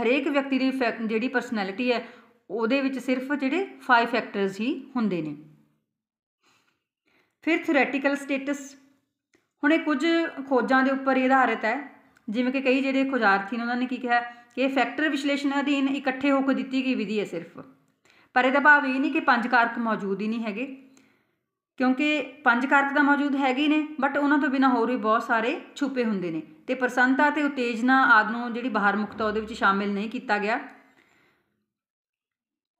ਹਰੇਕ ਵਿਅਕਤੀ ਦੀ ਜਿਹੜੀ ਪਰਸਨੈਲਿਟੀ ਹੈ ਉਹਦੇ ਵਿੱਚ ਸਿਰਫ ਜਿਹੜੇ 5 ਫੈਕਟਰਸ ਹੀ ਹੁੰਦੇ ਨੇ ਫਿਰ ਥਿਓਰੈਟੀਕਲ ਸਟੇਟਸ ਹੁਣ ਇਹ ਕੁਝ ਖੋਜਾਂ ਦੇ ਉੱਪਰ ਆਧਾਰਿਤ ਹੈ ਜਿਵੇਂ ਕਿ ਕਈ ਜਿਹੜੇ ਖੋਜਾਰਥੀ ਨੇ ਉਹਨਾਂ ਨੇ ਕੀ ਕਿਹਾ ਕਿ ਫੈਕਟਰ ਵਿਸ਼ਲੇਸ਼ਣ ਅਧੀਨ ਇਕੱਠੇ ਹੋ ਕੇ ਦਿੱਤੀ ਗਈ ਵਿਧੀ ਹੈ ਸਿਰਫ ਪਰ ਇਹਦਾ ਭਾਵ ਇਹ ਨਹੀਂ ਕਿ ਪੰਜ ਕਾਰਕ ਮੌਜੂਦ ਹੀ ਨਹੀਂ ਹੈਗੇ ਕਿਉਂਕਿ ਪੰਜ ਕਾਰਕ ਤਾਂ ਮੌਜੂਦ ਹੈਗੇ ਨੇ ਬਟ ਉਹਨਾਂ ਤੋਂ ਬਿਨਾ ਹੋਰ ਵੀ ਬਹੁਤ ਸਾਰੇ ਛੁਪੇ ਹੁੰਦੇ ਨੇ ਤੇ ਪ੍ਰਸੰਨਤਾ ਤੇ ਉਤੇਜਨਾ ਆਦ ਨੂੰ ਜਿਹੜੀ ਬਾਹਰ ਮੁਕਤਾ ਉਹਦੇ ਵਿੱਚ ਸ਼ਾਮਿਲ ਨਹੀਂ ਕੀਤਾ ਗਿਆ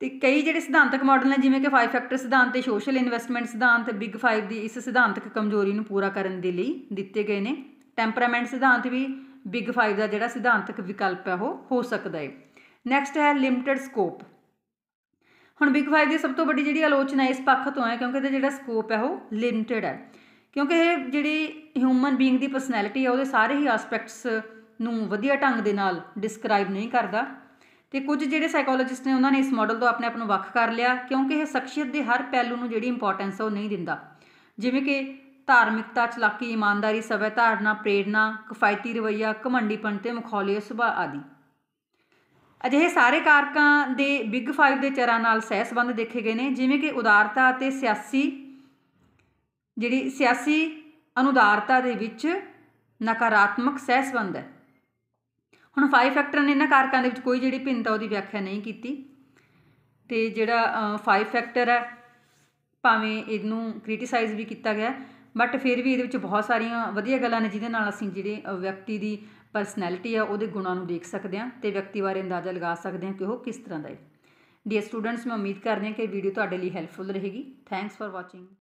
ਤੇ ਕਈ ਜਿਹੜੇ ਸਿਧਾਂਤਕ ਮਾਡਲ ਨੇ ਜਿਵੇਂ ਕਿ ਫਾਈਵ ਫੈਕਟਰ ਸਿਧਾਂਤ ਤੇ ਸੋਸ਼ਲ ਇਨਵੈਸਟਮੈਂਟ ਸਿਧਾਂਤ ਬਿਗ 5 ਦੀ ਇਸ ਸਿਧਾਂਤਕ ਕਮਜ਼ੋਰੀ ਨੂੰ ਪੂਰਾ ਕਰਨ ਦੇ ਲਈ ਦਿੱਤੇ ਗਏ ਨੇ ਟੈਂਪਰਾਮੈਂਟ ਸਿਧਾਂਤ ਵੀ ਬਿਗ 5 ਦਾ ਜਿਹੜਾ ਸਿਧਾਂਤਕ ਵਿਕਲਪ ਹੈ ਉਹ ਹੋ ਸਕਦਾ ਹੈ ਨੈਕਸਟ ਹੈ ਲਿਮਟਿਡ ਸਕੋਪ ਹੁਣ ਬਿਗ 5 ਦੀ ਸਭ ਤੋਂ ਵੱਡੀ ਜਿਹੜੀ ਆਲੋਚਨਾ ਇਸ ਪੱਖ ਤੋਂ ਹੈ ਕਿਉਂਕਿ ਇਹਦਾ ਜਿਹੜਾ ਸਕੋਪ ਹੈ ਉਹ ਲਿਮਟਿਡ ਹੈ ਕਿਉਂਕਿ ਇਹ ਜਿਹੜੀ ਹਿਊਮਨ ਬੀਇੰਗ ਦੀ ਪਰਸਨੈਲਿਟੀ ਹੈ ਉਹਦੇ ਸਾਰੇ ਹੀ ਐਸਪੈਕਟਸ ਨੂੰ ਵਧੀਆ ਢੰਗ ਦੇ ਨਾਲ ਡਿਸਕ੍ਰਾਈਬ ਨਹੀਂ ਕਰਦਾ ਤੇ ਕੁਝ ਜਿਹੜੇ ਸਾਈਕੋਲੋਜਿਸਟ ਨੇ ਉਹਨਾਂ ਨੇ ਇਸ ਮਾਡਲ ਤੋਂ ਆਪਣੇ ਆਪ ਨੂੰ ਵੱਖ ਕਰ ਲਿਆ ਕਿਉਂਕਿ ਇਹ ਸ਼ਖਸੀਅਤ ਦੇ ਹਰ ਪਹਿਲੂ ਨੂੰ ਜਿਹੜੀ ਇੰਪੋਰਟੈਂਸ ਉਹ ਨਹੀਂ ਦਿੰਦਾ ਜਿਵੇਂ ਕਿ ਧਾਰਮਿਕਤਾ ਚਲਾਕੀ ਇਮਾਨਦਾਰੀ ਸਵੈ ਧਾਰਨਾ ਪ੍ਰੇਰਣਾ ਕਿਫਾਇਤੀ ਰਵਈਆ ਘਮੰਡੀਪਣ ਤੇ ਮਖੌਲੀਆ ਸੁਭਾਅ ਆਦਿ ਅਜਿਹੇ ਸਾਰੇ ਕਾਰਕਾਂ ਦੇ ਬਿਗ 5 ਦੇ ਚਰਾਂ ਨਾਲ ਸੰਬੰਧ ਦੇਖੇ ਗਏ ਨੇ ਜਿਵੇਂ ਕਿ ਉਦਾਰਤਾ ਅਤੇ ਸਿਆਸੀ ਜਿਹੜੀ ਸਿਆਸੀ ਅਨੁਦਾਰਤਾ ਦੇ ਵਿੱਚ ਨਕਾਰਾਤਮਕ ਸੰਬੰਧ ਹੈ ਹੁਣ ਫਾਈਵ ਫੈਕਟਰ ਨੇ ਇਹਨਾਂ ਕਾਰਕਾਂ ਦੇ ਵਿੱਚ ਕੋਈ ਜਿਹੜੀ ਭਿੰਨਤਾ ਉਹਦੀ ਵਿਆਖਿਆ ਨਹੀਂ ਕੀਤੀ ਤੇ ਜਿਹੜਾ ਫਾਈਵ ਫੈਕਟਰ ਹੈ ਭਾਵੇਂ ਇਹਨੂੰ ਕ੍ਰਿਟਿਸਾਈਜ਼ ਵੀ ਕੀਤਾ ਗਿਆ ਬਟ ਫਿਰ ਵੀ ਇਹਦੇ ਵਿੱਚ ਬਹੁਤ ਸਾਰੀਆਂ ਵਧੀਆ ਗੱਲਾਂ ਨੇ ਜਿਹਦੇ ਨਾਲ ਅਸੀਂ ਜਿਹੜੇ ਵਿਅਕਤੀ ਦੀ ਪਰਸਨੈਲਿਟੀ ਆ ਉਹਦੇ ਗੁਣਾਂ ਨੂੰ ਦੇਖ ਸਕਦੇ ਹਾਂ ਤੇ ਵਿਅਕਤੀ ਬਾਰੇ ਅੰਦਾਜ਼ਾ ਲਗਾ ਸਕਦੇ ਹਾਂ ਕਿ ਉਹ ਕਿਸ ਤਰ੍ਹਾਂ ਦਾ ਹੈ ਡੀਅਰ ਸਟੂਡੈਂਟਸ ਮੈਂ ਉਮੀਦ ਕਰਦੀ ਹਾਂ ਕਿ ਇਹ ਵੀਡੀਓ ਤੁਹਾਡੇ ਲਈ ਹੈਲਪਫੁਲ ਰਹੇਗੀ ਥੈਂਕਸ ਫਾਰ ਵਾਚਿੰਗ